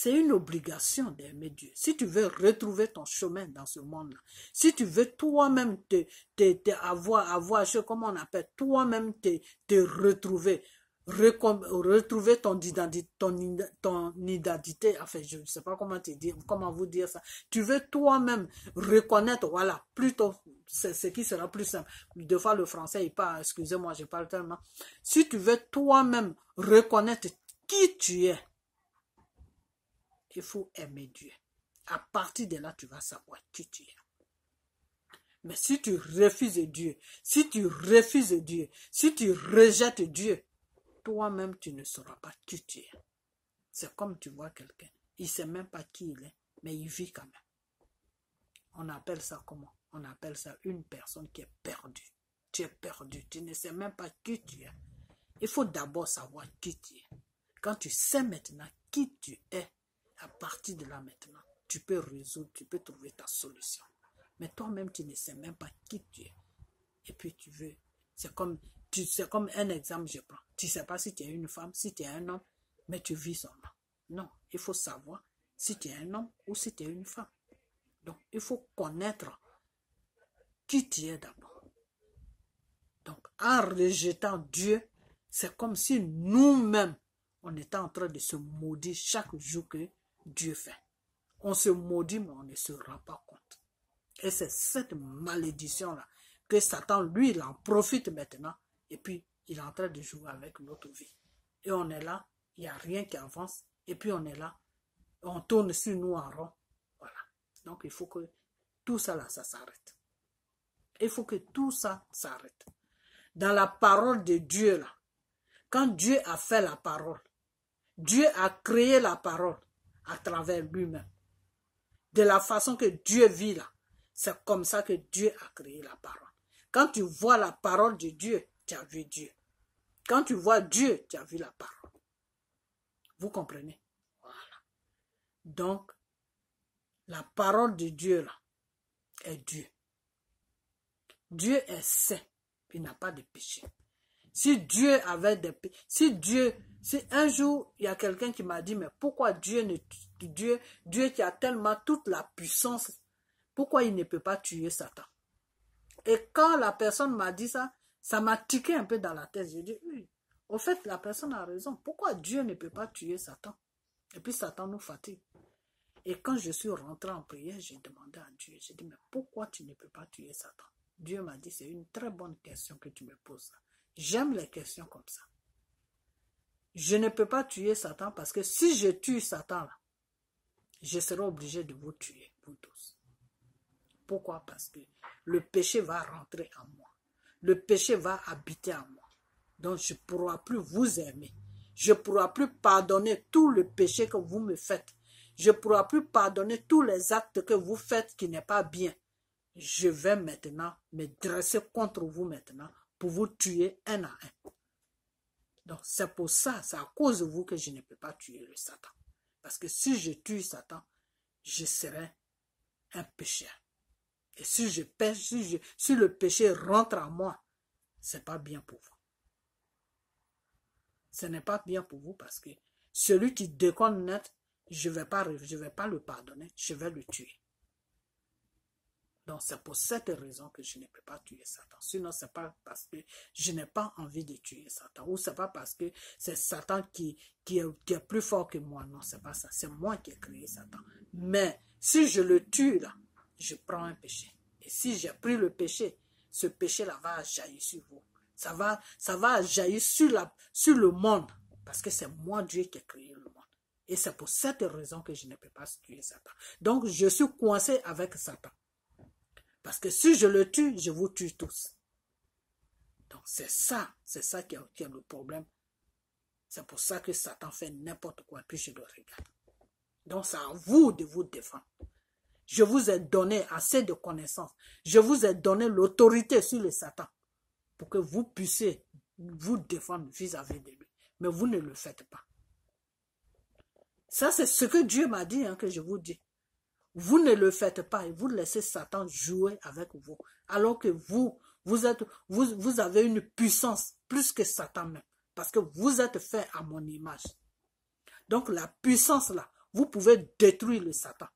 C'est une obligation d'aimer Dieu. Si tu veux retrouver ton chemin dans ce monde-là, si tu veux toi-même te, te, avoir, avoir, je comment on appelle, toi-même te, te retrouver, retrouver ton identité, ton, identité, enfin, je ne sais pas comment te dire, comment vous dire ça. Tu veux toi-même reconnaître, voilà, plutôt, c'est ce qui sera plus simple. de fois, le français, il parle, excusez-moi, je parle tellement. Si tu veux toi-même reconnaître qui tu es, il faut aimer Dieu. À partir de là, tu vas savoir qui tu es. Mais si tu refuses Dieu, si tu refuses Dieu, si tu rejettes Dieu, toi-même, tu ne sauras pas qui tu es. C'est comme tu vois quelqu'un. Il ne sait même pas qui il est, mais il vit quand même. On appelle ça comment On appelle ça une personne qui est perdue. Tu es perdu. Tu ne sais même pas qui tu es. Il faut d'abord savoir qui tu es. Quand tu sais maintenant qui tu es, à partir de là maintenant, tu peux résoudre, tu peux trouver ta solution. Mais toi-même, tu ne sais même pas qui tu es. Et puis tu veux. C'est comme, tu, c'est comme un exemple, je prends. Tu ne sais pas si tu es une femme, si tu es un homme, mais tu vis seulement. Non, il faut savoir si tu es un homme ou si tu es une femme. Donc, il faut connaître qui tu es d'abord. Donc, en rejetant Dieu, c'est comme si nous-mêmes, on était en train de se maudire chaque jour que Dieu fait. On se maudit, mais on ne se rend pas compte. Et c'est cette malédiction-là que Satan, lui, il en profite maintenant. Et puis, il est en train de jouer avec notre vie. Et on est là, il n'y a rien qui avance. Et puis, on est là, on tourne sur nous en rond. Voilà. Donc, il faut que tout ça, là, ça s'arrête. Il faut que tout ça s'arrête. Dans la parole de Dieu, là, quand Dieu a fait la parole, Dieu a créé la parole à travers lui-même. De la façon que Dieu vit là, c'est comme ça que Dieu a créé la parole. Quand tu vois la parole de Dieu, tu as vu Dieu. Quand tu vois Dieu, tu as vu la parole. Vous comprenez Voilà. Donc, la parole de Dieu là est Dieu. Dieu est saint. Il n'a pas de péché. Si Dieu avait des... Si Dieu... Si un jour, il y a quelqu'un qui m'a dit, mais pourquoi Dieu ne... Dieu, Dieu qui a tellement toute la puissance, pourquoi il ne peut pas tuer Satan Et quand la personne m'a dit ça, ça m'a tiqué un peu dans la tête. J'ai dit, oui, au fait, la personne a raison. Pourquoi Dieu ne peut pas tuer Satan Et puis Satan nous fatigue. Et quand je suis rentré en prière, j'ai demandé à Dieu, j'ai dit, mais pourquoi tu ne peux pas tuer Satan Dieu m'a dit, c'est une très bonne question que tu me poses. J'aime les questions comme ça. Je ne peux pas tuer Satan parce que si je tue Satan, je serai obligé de vous tuer, vous tous. Pourquoi Parce que le péché va rentrer en moi. Le péché va habiter en moi. Donc je ne pourrai plus vous aimer. Je ne pourrai plus pardonner tout le péché que vous me faites. Je ne pourrai plus pardonner tous les actes que vous faites qui n'est pas bien. Je vais maintenant me dresser contre vous maintenant pour vous tuer un à un. Donc c'est pour ça, c'est à cause de vous que je ne peux pas tuer le Satan. Parce que si je tue Satan, je serai un pécheur. Et si je pêche, si, le péché rentre à moi, ce n'est pas bien pour vous. Ce n'est pas bien pour vous parce que celui qui déconne net, je vais vais pas le pardonner, je vais le tuer. Donc, c'est pour cette raison que je ne peux pas tuer Satan. Sinon, ce n'est pas parce que je n'ai pas envie de tuer Satan. Ou ce n'est pas parce que c'est Satan qui, est, plus fort que moi. Non, ce n'est pas ça. C'est moi qui ai créé Satan. Mais si je le tue là, je prends un péché. Et si j'ai pris le péché, ce péché-là va jaillir sur vous. Ça va, ça va jaillir sur, la, sur le monde. Parce que c'est moi, Dieu, qui ai créé le monde. Et c'est pour cette raison que je ne peux pas tuer Satan. Donc, je suis coincé avec Satan. Parce que si je le tue, je vous tue tous. Donc c'est ça, c'est ça qui est, le problème. C'est pour ça que Satan fait n'importe quoi, puis je le regarde. Donc c'est à vous de vous défendre. Je vous ai donné assez de connaissances. Je vous ai donné l'autorité sur le Satan pour que vous puissiez vous défendre vis-à-vis de lui. Mais vous ne le faites pas. Ça, c'est ce que Dieu m'a dit, hein, que je vous dis. Vous ne le faites pas et vous laissez Satan jouer avec vous. Alors que vous, vous, êtes, vous, avez une puissance plus que Satan même. Parce que vous êtes fait à mon image. Donc la puissance là, vous pouvez détruire le Satan.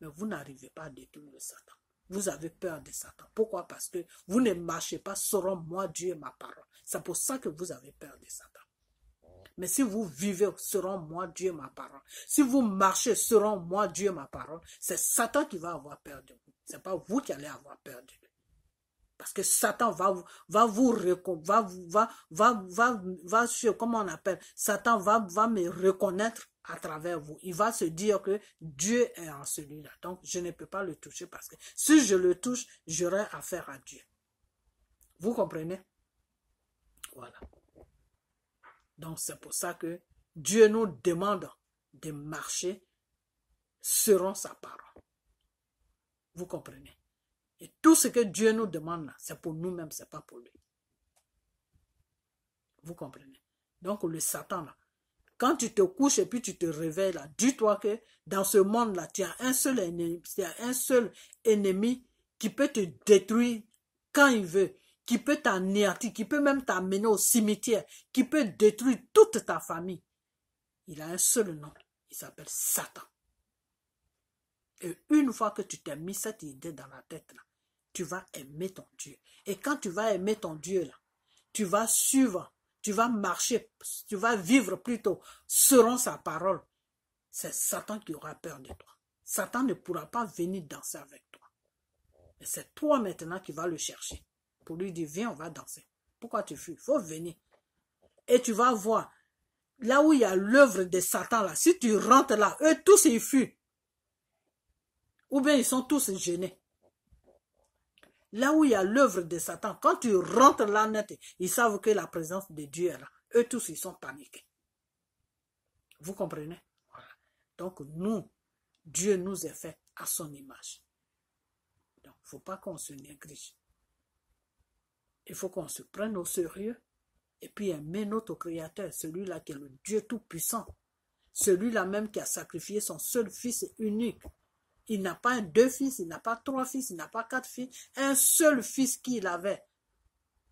Mais vous n'arrivez pas à détruire le Satan. Vous avez peur de Satan. Pourquoi Parce que vous ne marchez pas selon moi, Dieu et ma parole. C'est pour ça que vous avez peur de Satan. Mais si vous vivez, seront moi Dieu ma parole. Si vous marchez, seront moi Dieu ma parole. C'est Satan qui va avoir peur de vous. Ce n'est pas vous qui allez avoir peur de lui. Parce que Satan va, va vous va, va, va, va, va, comment on appelle, Satan va, va me reconnaître à travers vous. Il va se dire que Dieu est en celui-là. Donc, je ne peux pas le toucher parce que si je le touche, j'aurai affaire à Dieu. Vous comprenez? Voilà. Donc c'est pour ça que Dieu nous demande de marcher selon sa parole. Vous comprenez Et tout ce que Dieu nous demande c'est pour nous-mêmes, c'est pas pour lui. Vous comprenez Donc le Satan là, quand tu te couches et puis tu te réveilles là, dis-toi que dans ce monde là, tu un seul ennemi, tu as un seul ennemi qui peut te détruire quand il veut qui peut t'anéantir, qui peut même t'amener au cimetière, qui peut détruire toute ta famille. Il a un seul nom, il s'appelle Satan. Et une fois que tu t'es mis cette idée dans la tête, tu vas aimer ton Dieu. Et quand tu vas aimer ton Dieu, là, tu vas suivre, tu vas marcher, tu vas vivre plutôt selon sa parole. C'est Satan qui aura peur de toi. Satan ne pourra pas venir danser avec toi. Et c'est toi maintenant qui vas le chercher pour lui dire, viens, on va danser. Pourquoi tu fuis Il faut venir. Et tu vas voir, là où il y a l'œuvre de Satan, là, si tu rentres là, eux tous, ils fuient. Ou bien ils sont tous gênés. Là où il y a l'œuvre de Satan, quand tu rentres là net, ils savent que la présence de Dieu est là. Eux tous, ils sont paniqués. Vous comprenez Donc nous, Dieu nous est fait à son image. Donc, il ne faut pas qu'on se néglige. Il faut qu'on se prenne au sérieux et puis aimer notre Créateur, celui-là qui est le Dieu Tout-Puissant, celui-là même qui a sacrifié son seul fils unique. Il n'a pas deux fils, il n'a pas trois fils, il n'a pas quatre fils, un seul fils qu'il avait.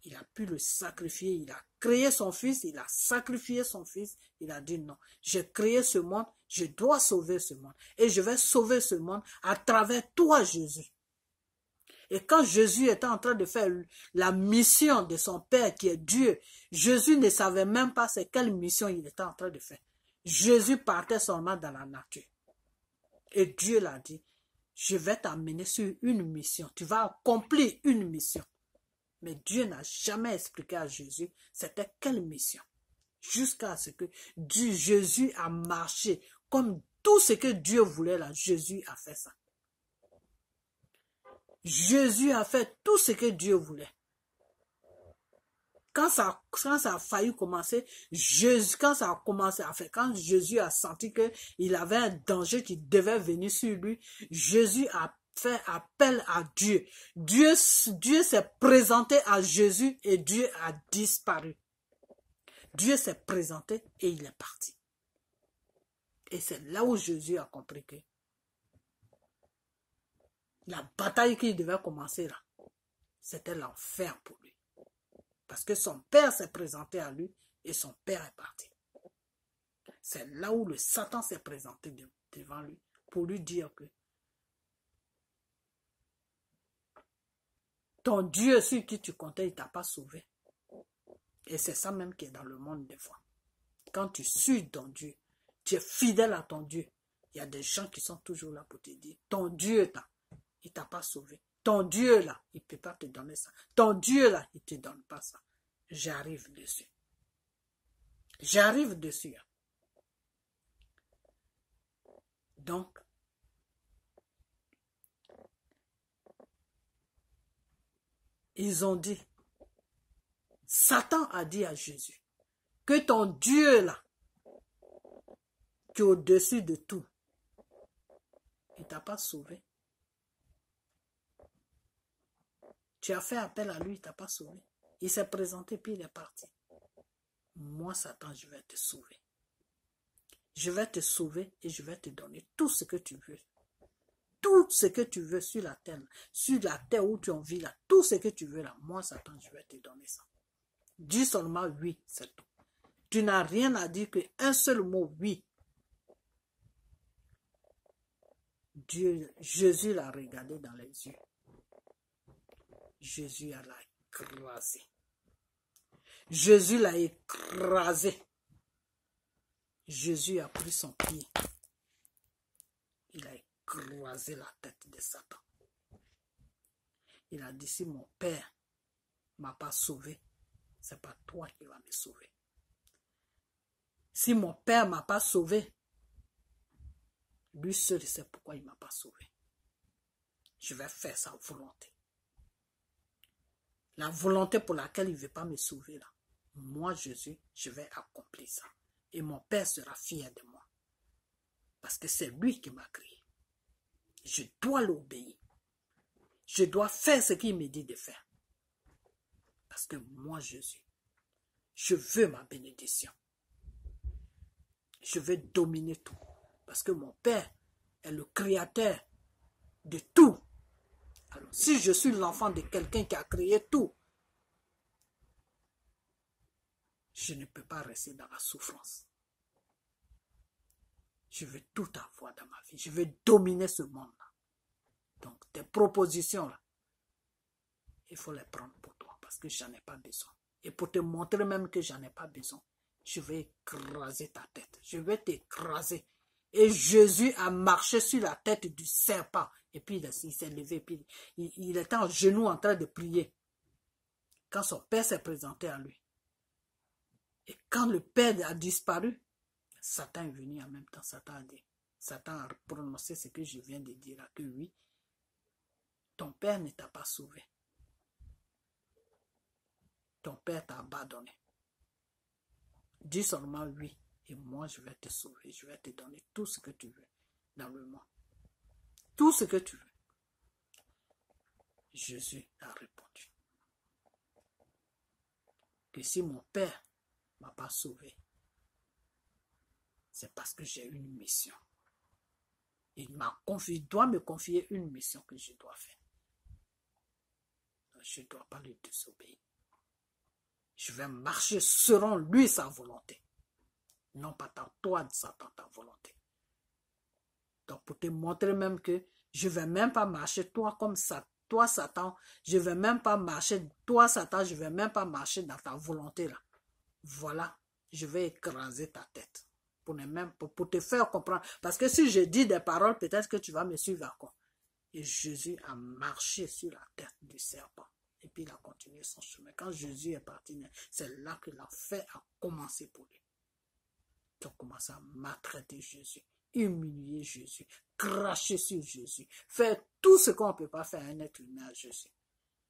Il a pu le sacrifier, il a créé son fils, il a sacrifié son fils, il a dit non, j'ai créé ce monde, je dois sauver ce monde et je vais sauver ce monde à travers toi Jésus. Et quand Jésus était en train de faire la mission de son Père qui est Dieu, Jésus ne savait même pas c'est quelle mission il était en train de faire. Jésus partait seulement dans la nature. Et Dieu l'a dit, je vais t'amener sur une mission, tu vas accomplir une mission. Mais Dieu n'a jamais expliqué à Jésus c'était quelle mission. Jusqu'à ce que Dieu, Jésus a marché comme tout ce que Dieu voulait là, Jésus a fait ça. Jésus a fait tout ce que Dieu voulait. Quand ça, quand ça a failli commencer, Jésus, quand ça a commencé à faire, quand Jésus a senti qu'il avait un danger qui devait venir sur lui, Jésus a fait appel à Dieu. Dieu, Dieu s'est présenté à Jésus et Dieu a disparu. Dieu s'est présenté et il est parti. Et c'est là où Jésus a compris que la bataille qu'il devait commencer là, c'était l'enfer pour lui. Parce que son père s'est présenté à lui et son père est parti. C'est là où le Satan s'est présenté devant lui pour lui dire que ton Dieu sur qui tu comptais, il ne t'a pas sauvé. Et c'est ça même qui est dans le monde des fois. Quand tu suis ton Dieu, tu es fidèle à ton Dieu. Il y a des gens qui sont toujours là pour te dire, ton Dieu t'a il t'a pas sauvé. Ton Dieu là, il peut pas te donner ça. Ton Dieu là, il te donne pas ça. J'arrive dessus. J'arrive dessus. Donc, ils ont dit, Satan a dit à Jésus, que ton Dieu là, qui est au-dessus de tout, il t'a pas sauvé. Tu as fait appel à lui, il t'a pas sauvé. Il s'est présenté, puis il est parti. Moi, Satan, je vais te sauver. Je vais te sauver et je vais te donner tout ce que tu veux. Tout ce que tu veux sur la terre, sur la terre où tu en vis tout ce que tu veux là, moi, Satan, je vais te donner ça. Dis seulement oui, c'est tout. Tu n'as rien à dire qu'un seul mot oui. Dieu, Jésus l'a regardé dans les yeux. Jésus l'a écrasé. Jésus l'a écrasé. Jésus a pris son pied. Il a écrasé la tête de Satan. Il a dit, si mon père m'a pas sauvé, c'est pas toi qui vas me sauver. Si mon père m'a pas sauvé, lui seul sait pourquoi il m'a pas sauvé. Je vais faire sa volonté. La volonté pour laquelle il ne veut pas me sauver là. Moi, Jésus, je vais accomplir ça. Et mon Père sera fier de moi. Parce que c'est lui qui m'a créé. Je dois l'obéir. Je dois faire ce qu'il me dit de faire. Parce que moi, Jésus, je veux ma bénédiction. Je veux dominer tout. Parce que mon Père est le créateur de tout si je suis l'enfant de quelqu'un qui a créé tout, je ne peux pas rester dans la souffrance. Je veux tout avoir dans ma vie. Je veux dominer ce monde-là. Donc, tes propositions-là, il faut les prendre pour toi parce que j'en ai pas besoin. Et pour te montrer même que j'en ai pas besoin, je vais écraser ta tête. Je vais t'écraser. Et Jésus a marché sur la tête du serpent. Et puis, il, s'est levé, puis il, était en genou en train de prier. Quand son père s'est présenté à lui. Et quand le père a disparu, Satan est venu en même temps. Satan a dit, Satan a prononcé ce que je viens de dire, à que oui, ton père ne t'a pas sauvé. Ton père t'a abandonné. Dis seulement oui, et moi je vais te sauver, je vais te donner tout ce que tu veux dans le monde tout ce que tu veux. Jésus a répondu que si mon Père m'a pas sauvé, c'est parce que j'ai une mission. Il m'a confié, doit me confier une mission que je dois faire. Je ne dois pas lui désobéir. Je vais marcher selon lui sa volonté, non pas tant toi, Satan, ta volonté. Donc, pour te montrer même que je ne vais même pas marcher, toi, comme ça, toi, Satan, je ne vais même pas marcher, toi, Satan, je ne vais même pas marcher dans ta volonté là. Voilà, je vais écraser ta tête. Pour, même, pour, te faire comprendre. Parce que si je dis des paroles, peut-être que tu vas me suivre encore. Et Jésus a marché sur la tête du serpent. Et puis il a continué son chemin. Quand Jésus est parti, c'est là que fête a commencé pour lui. Ils ont commencé à maltraiter Jésus humilier Jésus, cracher sur Jésus, faire tout ce qu'on ne peut pas faire à un être humain à Jésus.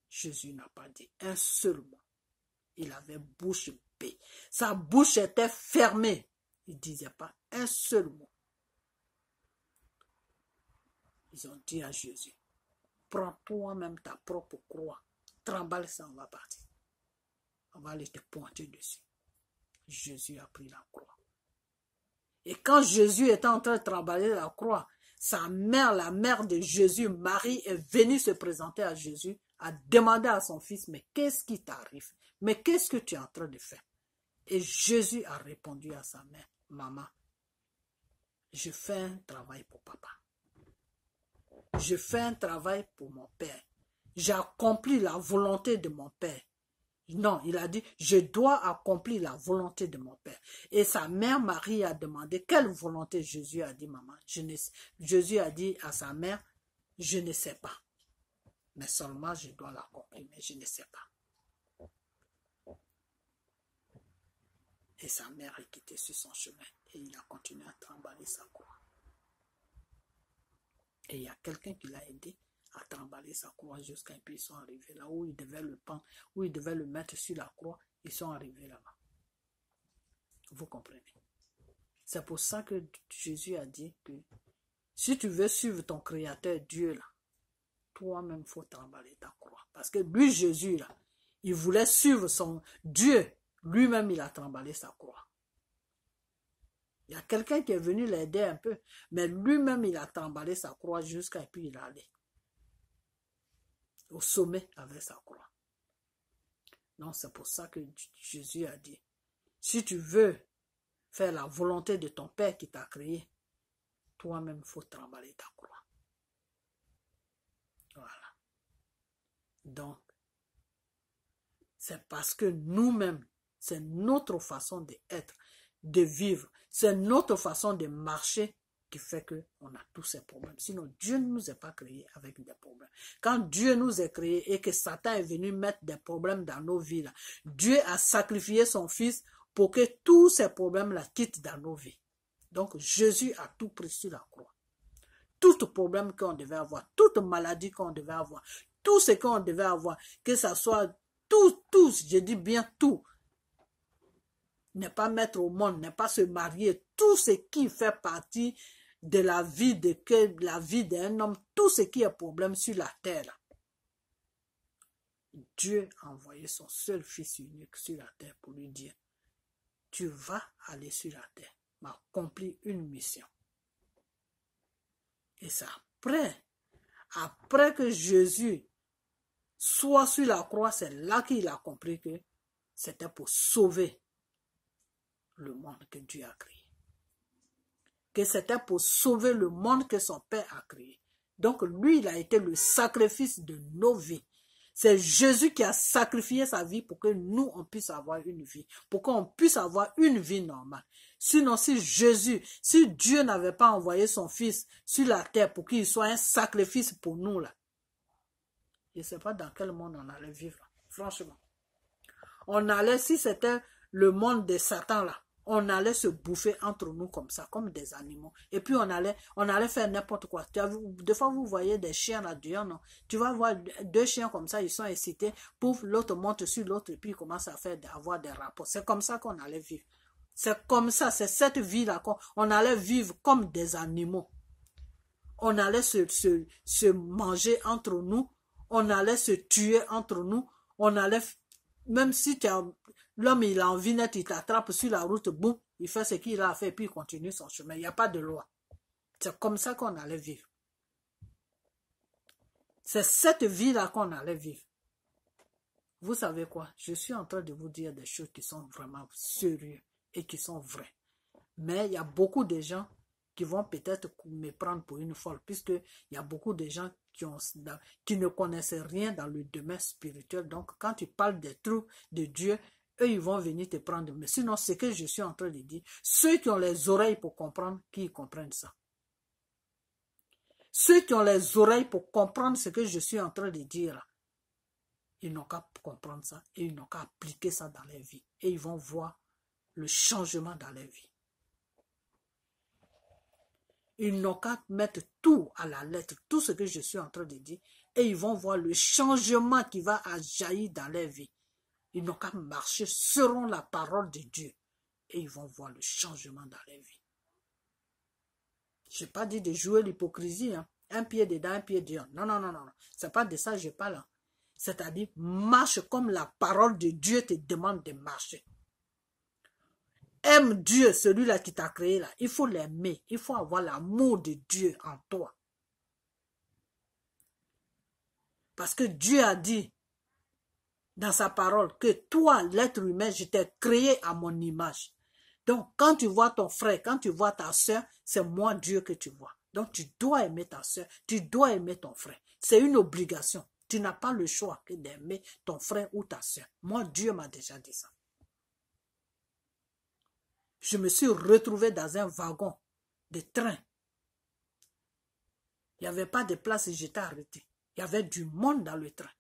Jésus n'a pas dit un seul mot. Il avait bouche bée. Sa bouche était fermée. Il ne disait pas un seul mot. Ils ont dit à Jésus, prends toi-même ta propre croix, tremble ça, on va partir. On va aller te pointer dessus. Jésus a pris la croix. Et quand Jésus était en train de travailler la croix, sa mère, la mère de Jésus, Marie, est venue se présenter à Jésus, a demandé à son fils, mais qu'est-ce qui t'arrive Mais qu'est-ce que tu es en train de faire Et Jésus a répondu à sa mère, maman, je fais un travail pour papa. Je fais un travail pour mon père. J'accomplis la volonté de mon père. Non, il a dit, je dois accomplir la volonté de mon Père. Et sa mère Marie a demandé, quelle volonté Jésus a dit, maman je ne, Jésus a dit à sa mère, je ne sais pas. Mais seulement, je dois l'accomplir, mais je ne sais pas. Et sa mère est quittée sur son chemin et il a continué à trimballer sa croix. Et il y a quelqu'un qui l'a aidé a trembler sa croix jusqu'à puis ils sont arrivés là où ils devaient le pendre, où il devait le mettre sur la croix, ils sont arrivés là-bas. Vous comprenez C'est pour ça que Jésus a dit que si tu veux suivre ton Créateur Dieu là, toi-même faut t'emballer ta croix. Parce que lui, Jésus là, il voulait suivre son Dieu. Lui-même, il a tremblé sa croix. Il y a quelqu'un qui est venu l'aider un peu, mais lui-même, il a tremblé sa croix jusqu'à puis il est allé au sommet avec sa croix. Non, c'est pour ça que Jésus a dit, si tu veux faire la volonté de ton Père qui t'a créé, toi-même faut travailler ta croix. Voilà. Donc, c'est parce que nous-mêmes, c'est notre façon d'être, de vivre, c'est notre façon de marcher qui fait qu'on a tous ces problèmes. Sinon, Dieu ne nous est pas créé avec des problèmes. Quand Dieu nous a créé et que Satan est venu mettre des problèmes dans nos vies, Dieu a sacrifié son Fils pour que tous ces problèmes-là quittent dans nos vies. Donc, Jésus a tout pris sur la croix. Tout problème qu'on devait avoir, toute maladie qu'on devait avoir, tout ce qu'on devait avoir, que ce soit tout, tous, je dis bien tout, ne pas mettre au monde, ne pas se marier, tout ce qui fait partie de la vie de la vie d'un homme, tout ce qui est problème sur la terre. Dieu a envoyé son seul fils unique sur la terre pour lui dire Tu vas aller sur la terre, m'accomplir une mission. Et c'est après, après que Jésus soit sur la croix, c'est là qu'il a compris que c'était pour sauver le monde que Dieu a créé que c'était pour sauver le monde que son Père a créé. Donc lui, il a été le sacrifice de nos vies. C'est Jésus qui a sacrifié sa vie pour que nous, on puisse avoir une vie, pour qu'on puisse avoir une vie normale. Sinon, si Jésus, si Dieu n'avait pas envoyé son Fils sur la terre pour qu'il soit un sacrifice pour nous, là, je ne sais pas dans quel monde on allait vivre, franchement. On allait, si c'était le monde de Satan, là, on allait se bouffer entre nous comme ça, comme des animaux. Et puis on allait, on allait faire n'importe quoi. Tu des fois, vous voyez des chiens là dedans non Tu vas voir deux chiens comme ça, ils sont excités. Pouf, l'autre monte sur l'autre et puis ils commencent à faire, avoir des rapports. C'est comme ça qu'on allait vivre. C'est comme ça, c'est cette vie-là qu'on allait vivre comme des animaux. On allait se manger entre nous, on allait se tuer entre nous, on allait même si l'homme il a envie net, il t'attrape sur la route, boum, il fait ce qu'il a fait, puis il continue son chemin. Il n'y a pas de loi. C'est comme ça qu'on allait vivre. C'est cette vie-là qu'on allait vivre. Vous savez quoi Je suis en train de vous dire des choses qui sont vraiment sérieuses et qui sont vraies. Mais il y a beaucoup de gens qui vont peut-être me prendre pour une folle, puisqu'il y a beaucoup de gens qui, ne connaissaient rien dans le domaine spirituel. Donc, quand tu parles des trous de Dieu, eux, ils vont venir te prendre. Mais sinon, ce que je suis en train de dire, ceux qui ont les oreilles pour comprendre, qui comprennent ça. Ceux qui ont les oreilles pour comprendre ce que je suis en train de dire, ils n'ont qu'à comprendre ça et ils n'ont qu'à appliquer ça dans leur vie. Et ils vont voir le changement dans leur vie. Ils n'ont qu'à mettre tout à la lettre, tout ce que je suis en train de dire, et ils vont voir le changement qui va jaillir dans leur vie. Ils n'ont qu'à marcher selon la parole de Dieu, et ils vont voir le changement dans leur vie. Je n'ai pas dit de jouer l'hypocrisie, hein. un pied dedans, un pied dehors. Non, non, non, non, ce c'est pas de ça que je parle. Hein. C'est-à-dire, marche comme la parole de Dieu te demande de marcher. Aime Dieu, celui-là qui t'a créé là. Il faut l'aimer. Il faut avoir l'amour de Dieu en toi. Parce que Dieu a dit dans sa parole que toi, l'être humain, je t'ai créé à mon image. Donc, quand tu vois ton frère, quand tu vois ta soeur, c'est moi Dieu que tu vois. Donc, tu dois aimer ta soeur, tu dois aimer ton frère. C'est une obligation. Tu n'as pas le choix que d'aimer ton frère ou ta soeur. Moi, Dieu m'a déjà dit ça je me suis retrouvé dans un wagon de train. Il n'y avait pas de place et j'étais arrêté. Il y avait du monde dans le train.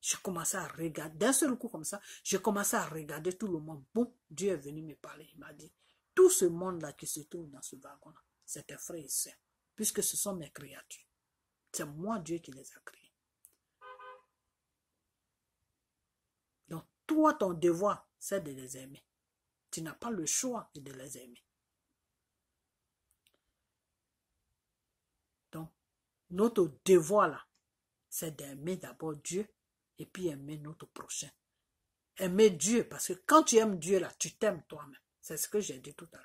Je commençais à regarder, d'un seul coup comme ça, je commençais à regarder tout le monde. Bon, Dieu est venu me parler. Il m'a dit, tout ce monde-là qui se trouve dans ce wagon-là, c'est tes et puisque ce sont mes créatures. C'est moi, Dieu, qui les a créés. Donc, toi, ton devoir, c'est de les aimer. Tu n'as pas le choix de les aimer. Donc, notre devoir là, c'est d'aimer d'abord Dieu et puis aimer notre prochain. Aimer Dieu, parce que quand tu aimes Dieu là, tu t'aimes toi-même. C'est ce que j'ai dit tout à l'heure.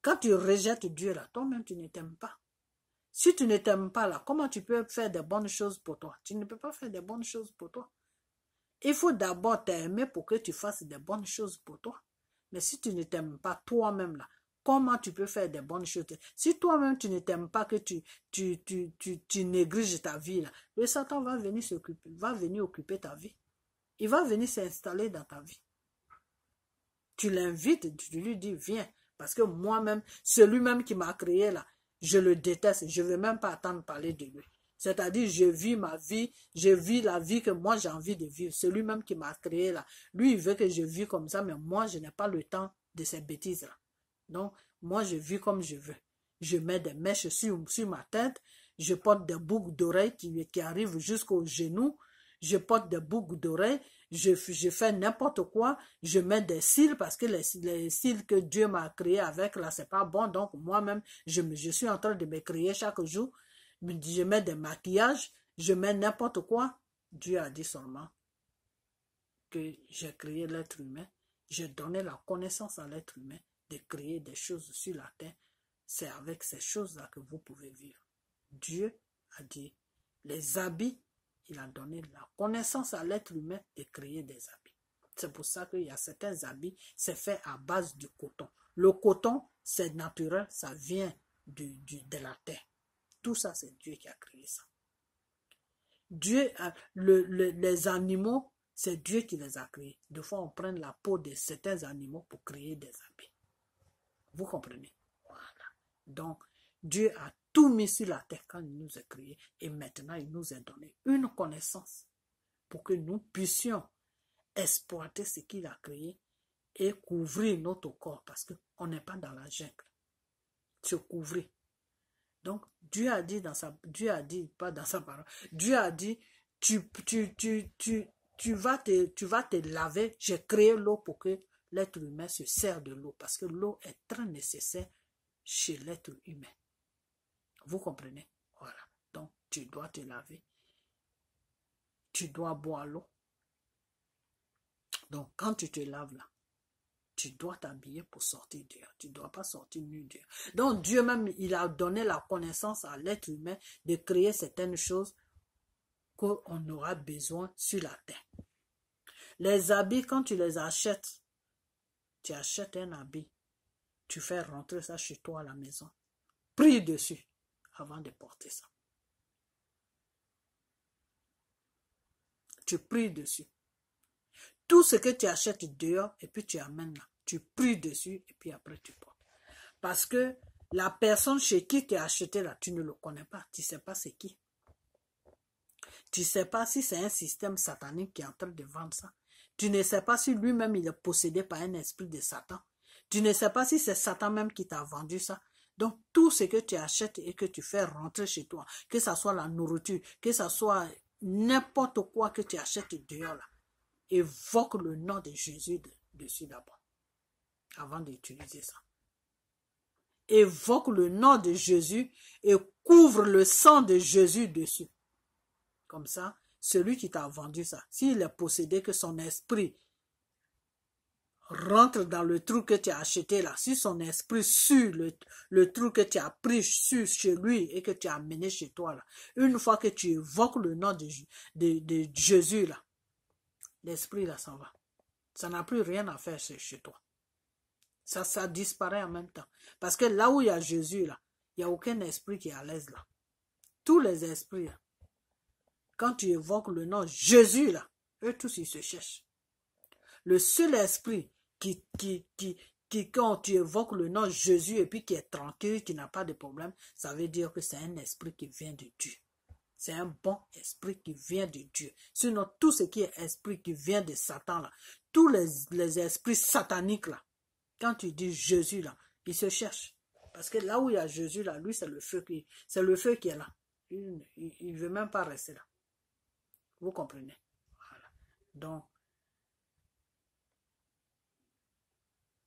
Quand tu rejettes Dieu là, toi-même, tu ne t'aimes pas. Si tu ne t'aimes pas là, comment tu peux faire des bonnes choses pour toi Tu ne peux pas faire des bonnes choses pour toi. Il faut d'abord t'aimer pour que tu fasses des bonnes choses pour toi. Mais si tu ne t'aimes pas toi-même là, comment tu peux faire des bonnes choses Si toi-même tu ne t'aimes pas, que tu, tu, tu, tu, ta vie là, le Satan va venir s'occuper, va venir occuper ta vie. Il va venir s'installer dans ta vie. Tu l'invites, tu lui dis viens, parce que moi-même, celui-même qui m'a créé là, je le déteste, je ne veux même pas attendre parler de lui. C'est-à-dire, je vis ma vie, je vis la vie que moi j'ai envie de vivre. C'est lui-même qui m'a créé là. Lui, il veut que je vis comme ça, mais moi, je n'ai pas le temps de ces bêtises-là. Donc, moi, je vis comme je veux. Je mets des mèches sur, sur ma tête, je porte des boucles d'oreilles qui, qui arrivent jusqu'au genou, je porte des boucles d'oreilles, je, je, fais n'importe quoi, je mets des cils parce que les, cils que Dieu m'a créés avec là, c'est pas bon. Donc moi-même, je, je suis en train de me créer chaque jour je mets des maquillages, je mets n'importe quoi. Dieu a dit seulement que j'ai créé l'être humain, j'ai donné la connaissance à l'être humain de créer des choses sur la terre. C'est avec ces choses-là que vous pouvez vivre. Dieu a dit les habits, il a donné la connaissance à l'être humain de créer des habits. C'est pour ça qu'il y a certains habits, c'est fait à base du coton. Le coton, c'est naturel, ça vient du, de la terre. Tout ça, c'est Dieu qui a créé ça. Dieu, euh, les animaux, c'est Dieu qui les a créés. Des fois, on prend la peau de certains animaux pour créer des habits. Vous comprenez Voilà. Donc, Dieu a tout mis sur la terre quand il nous a créés. Et maintenant, il nous a donné une connaissance pour que nous puissions exploiter ce qu'il a créé et couvrir notre corps parce qu'on n'est pas dans la jungle. Se couvrir, donc, Dieu a dit dans sa, Dieu a dit, pas dans sa parole, Dieu a dit, tu, tu, tu, tu, tu vas te, tu vas te laver. J'ai créé l'eau pour que l'être humain se sert de l'eau parce que l'eau est très nécessaire chez l'être humain. Vous comprenez? Voilà. Donc, tu dois te laver. Tu dois boire l'eau. Donc, quand tu te laves là, tu dois t'habiller pour sortir dehors. Tu ne dois pas sortir nu dehors. Donc Dieu même, il a donné la connaissance à l'être humain de créer certaines choses qu'on aura besoin sur la terre. Les habits, quand tu les achètes, tu achètes un habit, tu fais rentrer ça chez toi à la maison. Prie dessus avant de porter ça. Tu pries dessus. Tout ce que tu achètes dehors et puis tu amènes là tu pries dessus et puis après tu portes. Parce que la personne chez qui tu as acheté là, tu ne le connais pas, tu ne sais pas c'est qui. Tu ne sais pas si c'est un système satanique qui est en train de vendre ça. Tu ne sais pas si lui-même il est possédé par un esprit de Satan. Tu ne sais pas si c'est Satan même qui t'a vendu ça. Donc tout ce que tu achètes et que tu fais rentrer chez toi, que ce soit la nourriture, que ce soit n'importe quoi que tu achètes dehors là, évoque le nom de Jésus dessus d'abord avant d'utiliser ça. Évoque le nom de Jésus et couvre le sang de Jésus dessus. Comme ça, celui qui t'a vendu ça, s'il est possédé que son esprit rentre dans le trou que tu as acheté là, si son esprit suit le, le, trou que tu as pris sur chez lui et que tu as amené chez toi là, une fois que tu évoques le nom de, de Jésus là, l'esprit là s'en va. Ça n'a plus rien à faire chez toi. Ça, disparaît en même temps. Parce que là où il y a Jésus, là, il n'y a aucun esprit qui est à l'aise, là. Tous les esprits, quand tu évoques le nom Jésus, là, eux tous, ils se cherchent. Le seul esprit qui, qui, qui, qui quand tu évoques le nom Jésus et puis qui est tranquille, qui n'a pas de problème, ça veut dire que c'est un esprit qui vient de Dieu. C'est un bon esprit qui vient de Dieu. Sinon, tout ce qui est esprit qui vient de Satan, là, tous les, les esprits sataniques, là, quand tu dis Jésus là, il se cherche. Parce que là où il y a Jésus là, lui c'est le feu qui, c'est le feu qui est là. Il, ne veut même pas rester là. Vous comprenez? Donc,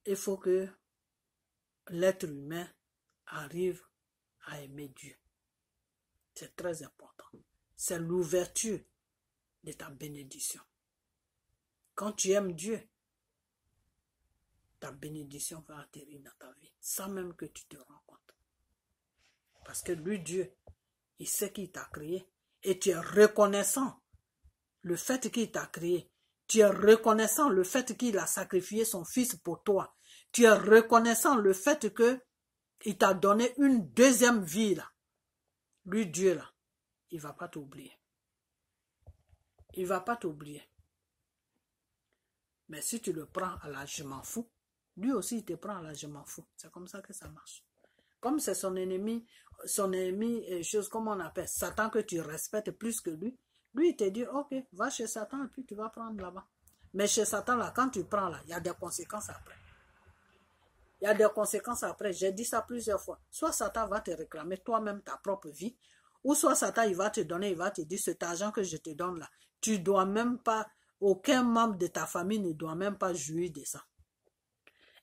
il faut que l'être humain arrive à aimer Dieu. C'est très important. C'est l'ouverture de ta bénédiction. Quand tu aimes Dieu, bénédiction va atterrir dans ta vie, sans même que tu te rends compte. Parce que lui, Dieu, il sait qu'il t'a créé et tu es reconnaissant le fait qu'il t'a créé. Tu es reconnaissant le fait qu'il a sacrifié son fils pour toi. Tu es reconnaissant le fait que il t'a donné une deuxième vie là. Lui, Dieu là, il va pas t'oublier. Il va pas t'oublier. Mais si tu le prends à la je m'en fous, lui aussi, il te prend là, je m'en fous. C'est comme ça que ça marche. Comme c'est son ennemi, son ennemi, euh, chose comme on appelle, Satan que tu respectes plus que lui, lui, il te dit, OK, va chez Satan et puis tu vas prendre là-bas. Mais chez Satan, là, quand tu prends là, il y a des conséquences après. Il y a des conséquences après. J'ai dit ça plusieurs fois. Soit Satan va te réclamer toi-même ta propre vie, ou soit Satan, il va te donner, il va te dire, cet argent que je te donne là, tu dois même pas, aucun membre de ta famille ne doit même pas jouir de ça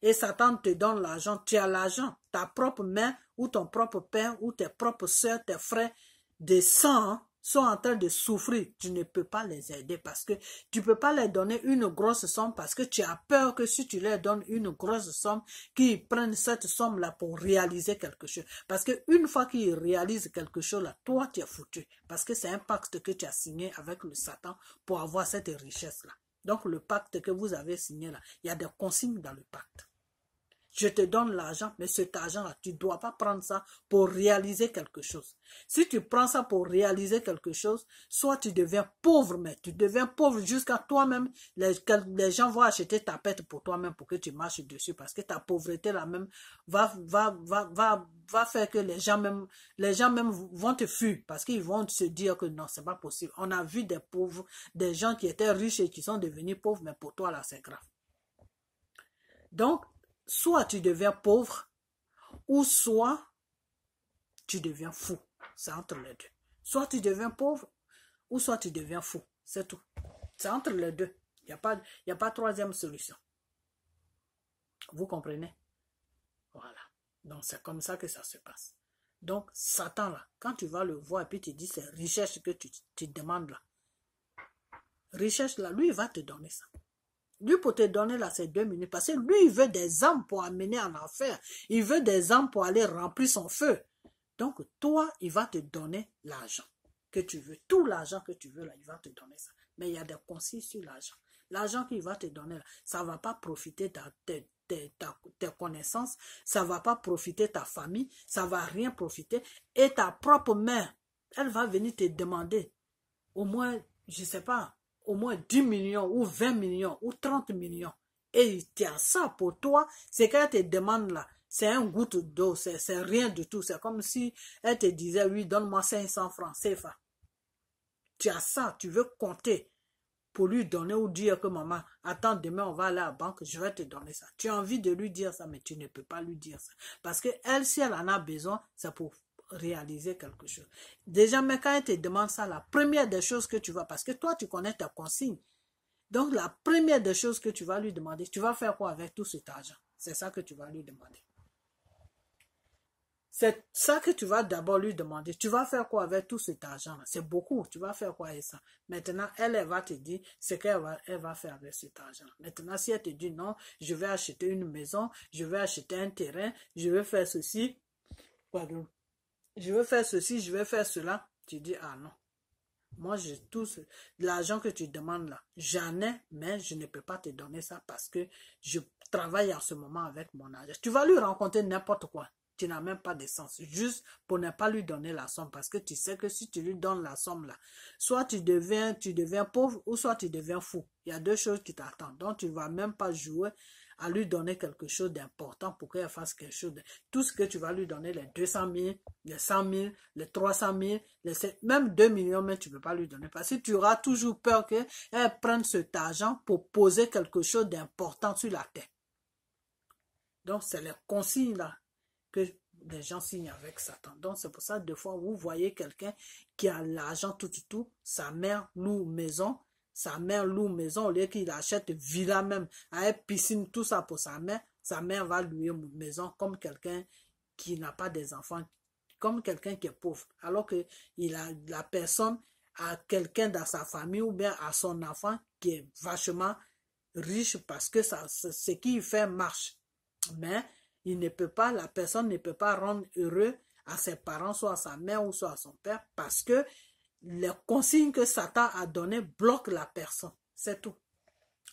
et Satan te donne l'argent. Tu as l'argent, ta propre mère ou ton propre père ou tes propres soeurs, tes frères de sang sont en train de souffrir. Tu ne peux pas les aider parce que tu ne peux pas leur donner une grosse somme parce que tu as peur que si tu leur donnes une grosse somme, qu'ils prennent cette somme-là pour réaliser quelque chose. Parce que une fois qu'ils réalisent quelque chose, là, toi, tu es foutu. Parce que c'est un pacte que tu as signé avec le Satan pour avoir cette richesse-là. Donc, le pacte que vous avez signé là, il y a des consignes dans le pacte je te donne l'argent, mais cet argent-là, tu ne dois pas prendre ça pour réaliser quelque chose. Si tu prends ça pour réaliser quelque chose, soit tu deviens pauvre, mais tu deviens pauvre jusqu'à toi-même. Les, gens vont acheter ta pète pour toi-même pour que tu marches dessus, parce que ta pauvreté là-même va, va, faire que les gens même, les gens même vont te fuir, parce qu'ils vont se dire que non, ce n'est pas possible. On a vu des pauvres, des gens qui étaient riches et qui sont devenus pauvres, mais pour toi là, c'est grave. Donc, soit tu deviens pauvre, ou soit tu deviens fou. C'est entre les deux. Soit tu deviens pauvre, ou soit tu deviens fou. C'est tout. C'est entre les deux. Il n'y a, pas, y a pas troisième solution. Vous comprenez Voilà. Donc, c'est comme ça que ça se passe. Donc, Satan, là, quand tu vas le voir et puis tu dis, c'est richesse que tu, demandes là. Richesse là, lui, il va te donner ça. Lui, pour te donner là ces deux minutes, parce que lui, il veut des âmes pour amener en affaire. Il veut des âmes pour aller remplir son feu. Donc, toi, il va te donner l'argent que tu veux. Tout l'argent que tu veux, là, il va te donner ça. Mais il y a des consignes sur l'argent. L'argent qu'il va te donner, là, ça ne va pas profiter de tes connaissances, ça va pas profiter ta famille, ça va rien profiter. Et ta propre mère, elle va venir te demander, au moins, je sais pas, au moins 10 millions ou 20 millions ou 30 millions et il tient ça pour toi, c'est qu'elle te demande là. C'est un goutte d'eau, c'est rien du tout. C'est comme si elle te disait, oui, donne-moi 500 francs, CFA. Tu as ça, tu veux compter pour lui donner ou dire que maman, attends, demain on va aller à la banque, je vais te donner ça. Tu as envie de lui dire ça, mais tu ne peux pas lui dire ça. Parce que elle, si elle en a besoin, c'est pour réaliser quelque chose. Déjà, mais quand elle te demande ça, la première des choses que tu vas, parce que toi, tu connais ta consigne. Donc, la première des choses que tu vas lui demander, tu vas faire quoi avec tout cet argent C'est ça que tu vas lui demander. C'est ça que tu vas d'abord lui demander. Tu vas faire quoi avec tout cet argent C'est beaucoup. Tu vas faire quoi avec ça Maintenant, elle, elle va te dire ce qu'elle va, elle va faire avec cet argent. Maintenant, si elle te dit non, je vais acheter une maison, je vais acheter un terrain, je vais faire ceci, donc? je veux faire ceci, je veux faire cela, tu dis, ah non, moi j'ai tout ce, l'argent que tu demandes là, j'en ai, mais je ne peux pas te donner ça parce que je travaille en ce moment avec mon argent. Tu vas lui rencontrer n'importe quoi, tu n'as même pas de sens, juste pour ne pas lui donner la somme parce que tu sais que si tu lui donnes la somme là, soit tu deviens, tu deviens pauvre ou soit tu deviens fou. Il y a deux choses qui t'attendent, donc tu ne vas même pas jouer à lui donner quelque chose d'important pour qu'elle fasse quelque chose. De... Tout ce que tu vas lui donner, les 200 000, les 100 000, les 300 000, les même 2 millions, mais tu ne peux pas lui donner. Parce que tu auras toujours peur qu'elle prenne cet argent pour poser quelque chose d'important sur la terre. Donc, c'est les consignes là que les gens signent avec Satan. Donc, c'est pour ça, des fois, vous voyez quelqu'un qui a l'argent tout, du tout, sa mère nous, maison, sa mère loue maison, au lieu qu'il achète villa même, avec piscine, tout ça pour sa mère, sa mère va louer une maison comme quelqu'un qui n'a pas des enfants, comme quelqu'un qui est pauvre. Alors que il a, la personne a quelqu'un dans sa famille ou bien à son enfant qui est vachement riche parce que ça, ce qui fait marche. Mais il ne peut pas, la personne ne peut pas rendre heureux à ses parents, soit à sa mère ou soit à son père, parce que les consignes que Satan a données bloquent la personne. C'est tout.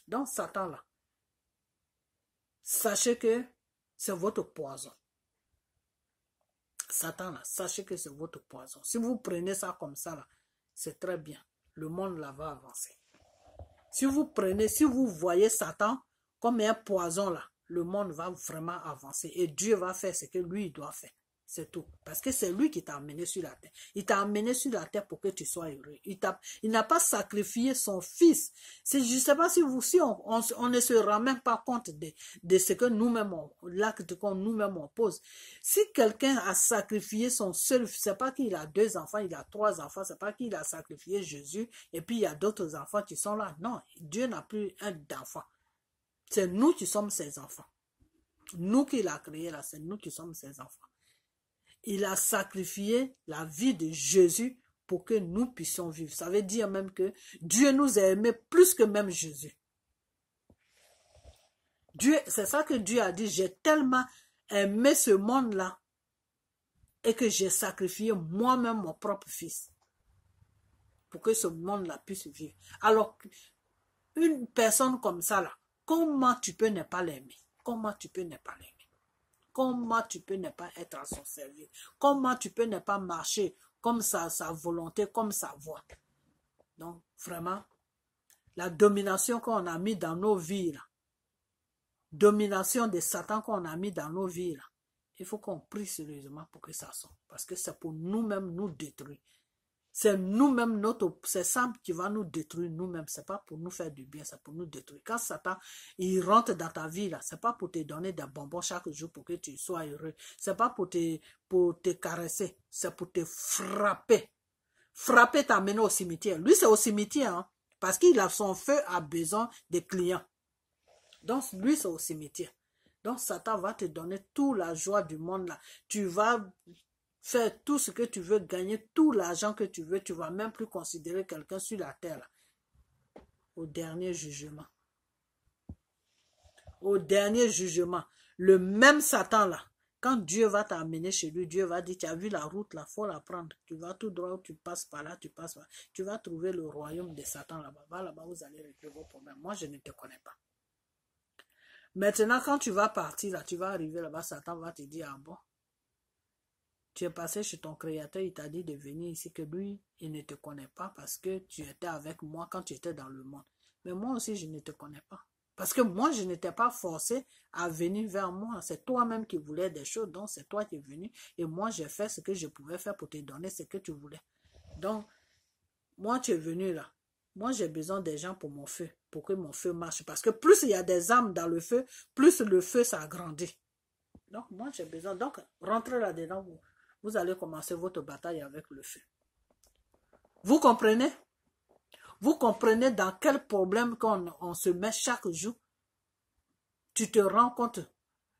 Donc, Satan, là, sachez que c'est votre poison. Satan, là, sachez que c'est votre poison. Si vous prenez ça comme ça, là, c'est très bien. Le monde, là, va avancer. Si vous prenez, si vous voyez Satan comme un poison, là, le monde va vraiment avancer et Dieu va faire ce que lui doit faire. C'est tout. Parce que c'est lui qui t'a amené sur la terre. Il t'a amené sur la terre pour que tu sois heureux. Il n'a pas sacrifié son fils. Je ne sais pas si vous, si on, ne se rend même pas compte de, ce que nous-mêmes, l'acte qu'on nous-mêmes oppose. pose. Si quelqu'un a sacrifié son seul, ce n'est pas qu'il a deux enfants, il a trois enfants, ce n'est pas qu'il a sacrifié Jésus et puis il y a d'autres enfants qui sont là. Non, Dieu n'a plus un d'enfant. C'est nous qui sommes ses enfants. Nous qui l'a créé là, c'est nous qui sommes ses enfants. Il a sacrifié la vie de Jésus pour que nous puissions vivre. Ça veut dire même que Dieu nous a aimés plus que même Jésus. Dieu, c'est ça que Dieu a dit, j'ai tellement aimé ce monde-là et que j'ai sacrifié moi-même mon propre fils pour que ce monde-là puisse vivre. Alors, une personne comme ça, là, comment tu peux ne pas l'aimer Comment tu peux ne pas l'aimer Comment tu peux ne pas être à son service Comment tu peux ne pas marcher comme sa, sa volonté, comme sa voix Donc, vraiment, la domination qu'on a mis dans nos vies, domination de Satan qu'on a mis dans nos vies, il faut qu'on prie sérieusement pour que ça sorte. Parce que c'est pour nous-mêmes nous détruire. C'est nous-mêmes, notre, c'est ça qui va nous détruire nous-mêmes. C'est pas pour nous faire du bien, c'est pour nous détruire. Quand Satan, il rentre dans ta vie, là, c'est pas pour te donner des bonbons chaque jour pour que tu sois heureux. C'est pas pour te, pour te caresser. C'est pour te frapper. Frapper t'amener au cimetière. Lui, c'est au cimetière, hein, parce qu'il a son feu a besoin des clients. Donc, lui, c'est au cimetière. Donc, Satan va te donner toute la joie du monde là. Tu vas Fais tout ce que tu veux, gagner tout l'argent que tu veux, tu ne vas même plus considérer quelqu'un sur la terre. Au dernier jugement. Au dernier jugement. Le même Satan là, quand Dieu va t'amener chez lui, Dieu va dire, tu as vu la route là, faut la prendre. Tu vas tout droit, tu passes par là, tu passes par Tu vas trouver le royaume de Satan là-bas. Va là-bas, vous allez régler vos problèmes. Moi, je ne te connais pas. Maintenant, quand tu vas partir là, tu vas arriver là-bas, Satan va te dire, ah bon, tu es passé chez ton Créateur, il t'a dit de venir ici, que lui, il ne te connaît pas parce que tu étais avec moi quand tu étais dans le monde. Mais moi aussi, je ne te connais pas. Parce que moi, je n'étais pas forcé à venir vers moi. C'est toi-même qui voulais des choses, donc c'est toi qui es venu. Et moi, j'ai fait ce que je pouvais faire pour te donner ce que tu voulais. Donc, moi, tu es venu là. Moi, j'ai besoin des gens pour mon feu, pour que mon feu marche. Parce que plus il y a des âmes dans le feu, plus le feu s'agrandit. Donc, moi, j'ai besoin. Donc, rentrez là-dedans, vous, vous allez commencer votre bataille avec le feu. Vous comprenez Vous comprenez dans quel problème qu'on on se met chaque jour Tu te rends compte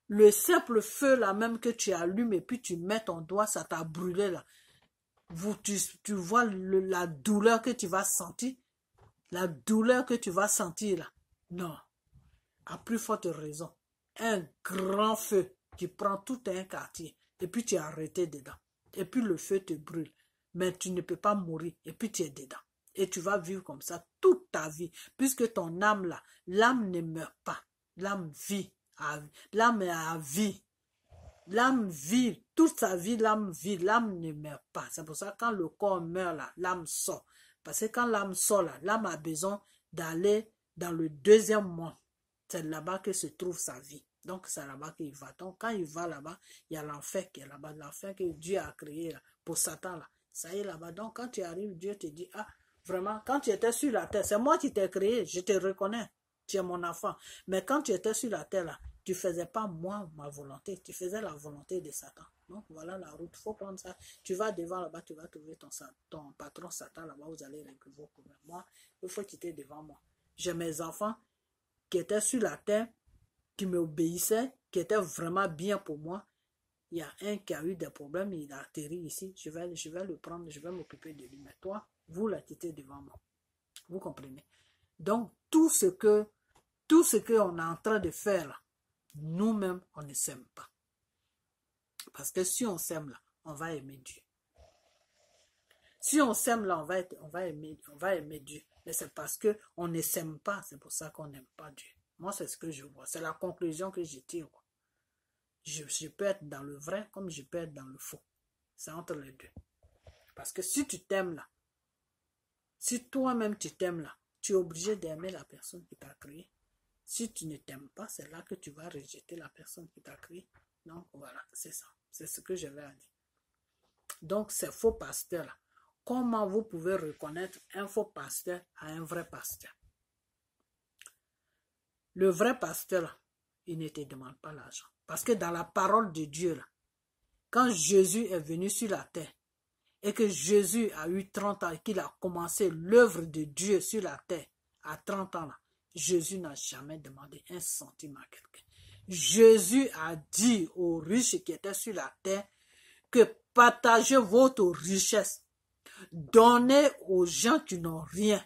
Le simple feu là même que tu allumes et puis tu mets ton doigt, ça t'a brûlé là. Vous, tu, vois la douleur que tu vas sentir La douleur que tu vas sentir là. Non. À plus forte raison. Un grand feu qui prend tout un quartier et puis tu es arrêté dedans. Et puis le feu te brûle, mais tu ne peux pas mourir, et puis tu es dedans. Et tu vas vivre comme ça toute ta vie, puisque ton âme là, l'âme ne meurt pas, l'âme vit, l'âme est à vie. L'âme vit, toute sa vie, l'âme vit, l'âme ne meurt pas. C'est pour ça que quand le corps meurt là, l'âme sort. Parce que quand l'âme sort là, l'âme a besoin d'aller dans le deuxième monde. C'est là-bas que se trouve sa vie. Donc, c'est là-bas qu'il va. Donc, quand il va là-bas, il y a l'enfer qui est là-bas, l'enfer que Dieu a créé pour Satan là. Ça y est là-bas. Donc, quand tu arrives, Dieu te dit, ah, vraiment, quand tu étais sur la terre, c'est moi qui t'ai créé, je te reconnais, tu es mon enfant. Mais quand tu étais sur la terre là, tu faisais pas moi ma volonté, tu faisais la volonté de Satan. Donc voilà la route, Il faut prendre ça. Tu vas devant là-bas, tu vas trouver ton, patron Satan là-bas, vous allez récupérer vos Moi, il faut quitter devant moi. J'ai mes enfants qui étaient sur la terre, qui m'obéissait, qui était vraiment bien pour moi. Il y a un qui a eu des problèmes, il a atterri ici, je vais, je vais le prendre, je vais m'occuper de lui. Mais toi, vous la quittez devant moi. Vous comprenez Donc, tout ce que tout ce qu'on est en train de faire nous-mêmes, on ne s'aime pas. Parce que si on s'aime là, on va aimer Dieu. Si on s'aime là, on va, aimer, on va aimer Dieu. Mais c'est parce qu'on ne s'aime pas, c'est pour ça qu'on n'aime pas Dieu. Moi, c'est ce que je vois. C'est la conclusion que je tire. Je, je, peux être dans le vrai comme je peux être dans le faux. C'est entre les deux. Parce que si tu t'aimes là, si toi-même tu t'aimes là, tu es obligé d'aimer la personne qui t'a créé. Si tu ne t'aimes pas, c'est là que tu vas rejeter la personne qui t'a créé. Donc voilà, c'est ça. C'est ce que je vais dire. Donc ces faux pasteurs là, comment vous pouvez reconnaître un faux pasteur à un vrai pasteur le vrai pasteur, il ne te demande pas l'argent. Parce que dans la parole de Dieu, quand Jésus est venu sur la terre et que Jésus a eu 30 ans et qu'il a commencé l'œuvre de Dieu sur la terre à 30 ans, Jésus n'a jamais demandé un centime à quelqu'un. Jésus a dit aux riches qui étaient sur la terre que partagez votre richesse, donnez aux gens qui n'ont rien.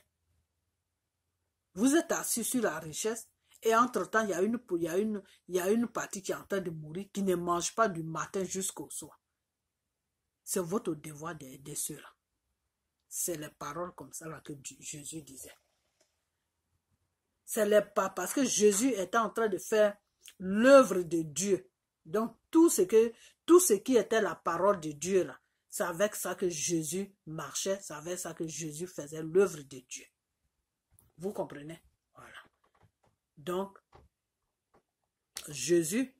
Vous êtes assis sur la richesse, et entre-temps, il y, a une, il, il y a une partie qui est en train de mourir, qui ne mange pas du matin jusqu'au soir. C'est votre devoir d'aider ceux-là. C'est les paroles comme ça que Jésus disait. C'est les pas parce que Jésus était en train de faire l'œuvre de Dieu. Donc tout ce que tout ce qui était la parole de Dieu là, c'est avec ça que Jésus marchait, c'est avec ça que Jésus faisait l'œuvre de Dieu. Vous comprenez donc, Jésus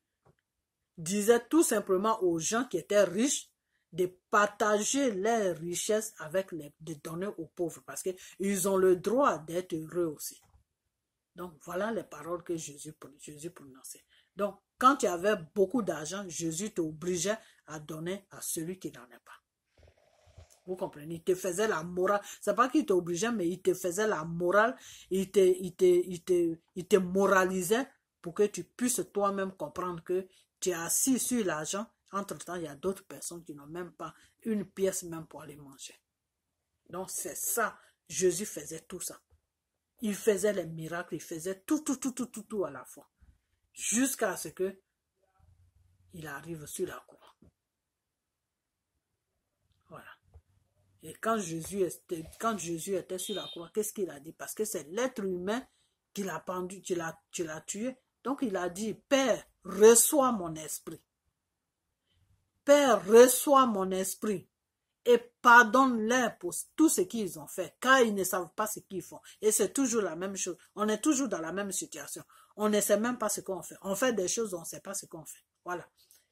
disait tout simplement aux gens qui étaient riches de partager leurs richesses avec les, de donner aux pauvres parce qu'ils ont le droit d'être heureux aussi. Donc, voilà les paroles que Jésus, prononçait. Donc, quand y avait beaucoup d'argent, Jésus t'obligeait à donner à celui qui n'en a pas. Vous comprenez? Il te faisait la morale. C'est pas qu'il t'obligeait, mais il te faisait la morale. Il te, il moralisait pour que tu puisses toi-même comprendre que tu es assis sur l'argent. Entre-temps, il y a d'autres personnes qui n'ont même pas une pièce même pour aller manger. Donc, c'est ça. Jésus faisait tout ça. Il faisait les miracles, il faisait tout, tout, tout, tout, tout, tout à la fois. Jusqu'à ce que il arrive sur la croix. Et quand Jésus, était, sur la croix, qu'est-ce qu'il a dit Parce que c'est l'être humain qui l'a pendu, tu l'a tué. Donc il a dit, Père, reçois mon esprit. Père, reçois mon esprit et pardonne-leur pour tout ce qu'ils ont fait, car ils ne savent pas ce qu'ils font. Et c'est toujours la même chose. On est toujours dans la même situation. On ne sait même pas ce qu'on fait. On fait des choses, on ne sait pas ce qu'on fait. Voilà.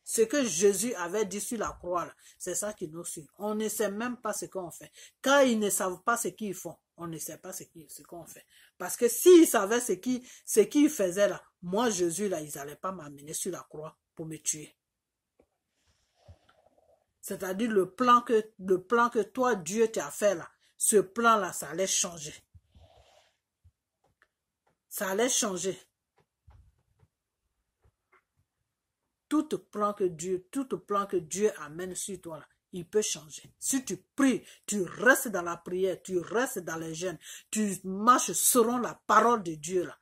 Ce que Jésus avait dit sur la croix, c'est ça qui nous suit. On ne sait même pas ce qu'on fait. Quand ils ne savent pas ce qu'ils font, on ne sait pas ce qu'on fait. Parce que s'ils savaient ce qu'ils ce faisaient là, moi, Jésus, là, ils n'allaient pas m'amener sur la croix pour me tuer. C'est-à-dire le plan que le plan que toi, Dieu, tu as fait là, ce plan-là, ça allait changer. Ça allait changer. tout plan que Dieu, tout plan que Dieu amène sur toi, il peut changer. Si tu pries, tu restes dans la prière, tu restes dans les jeûnes, tu marches selon la parole de Dieu, là,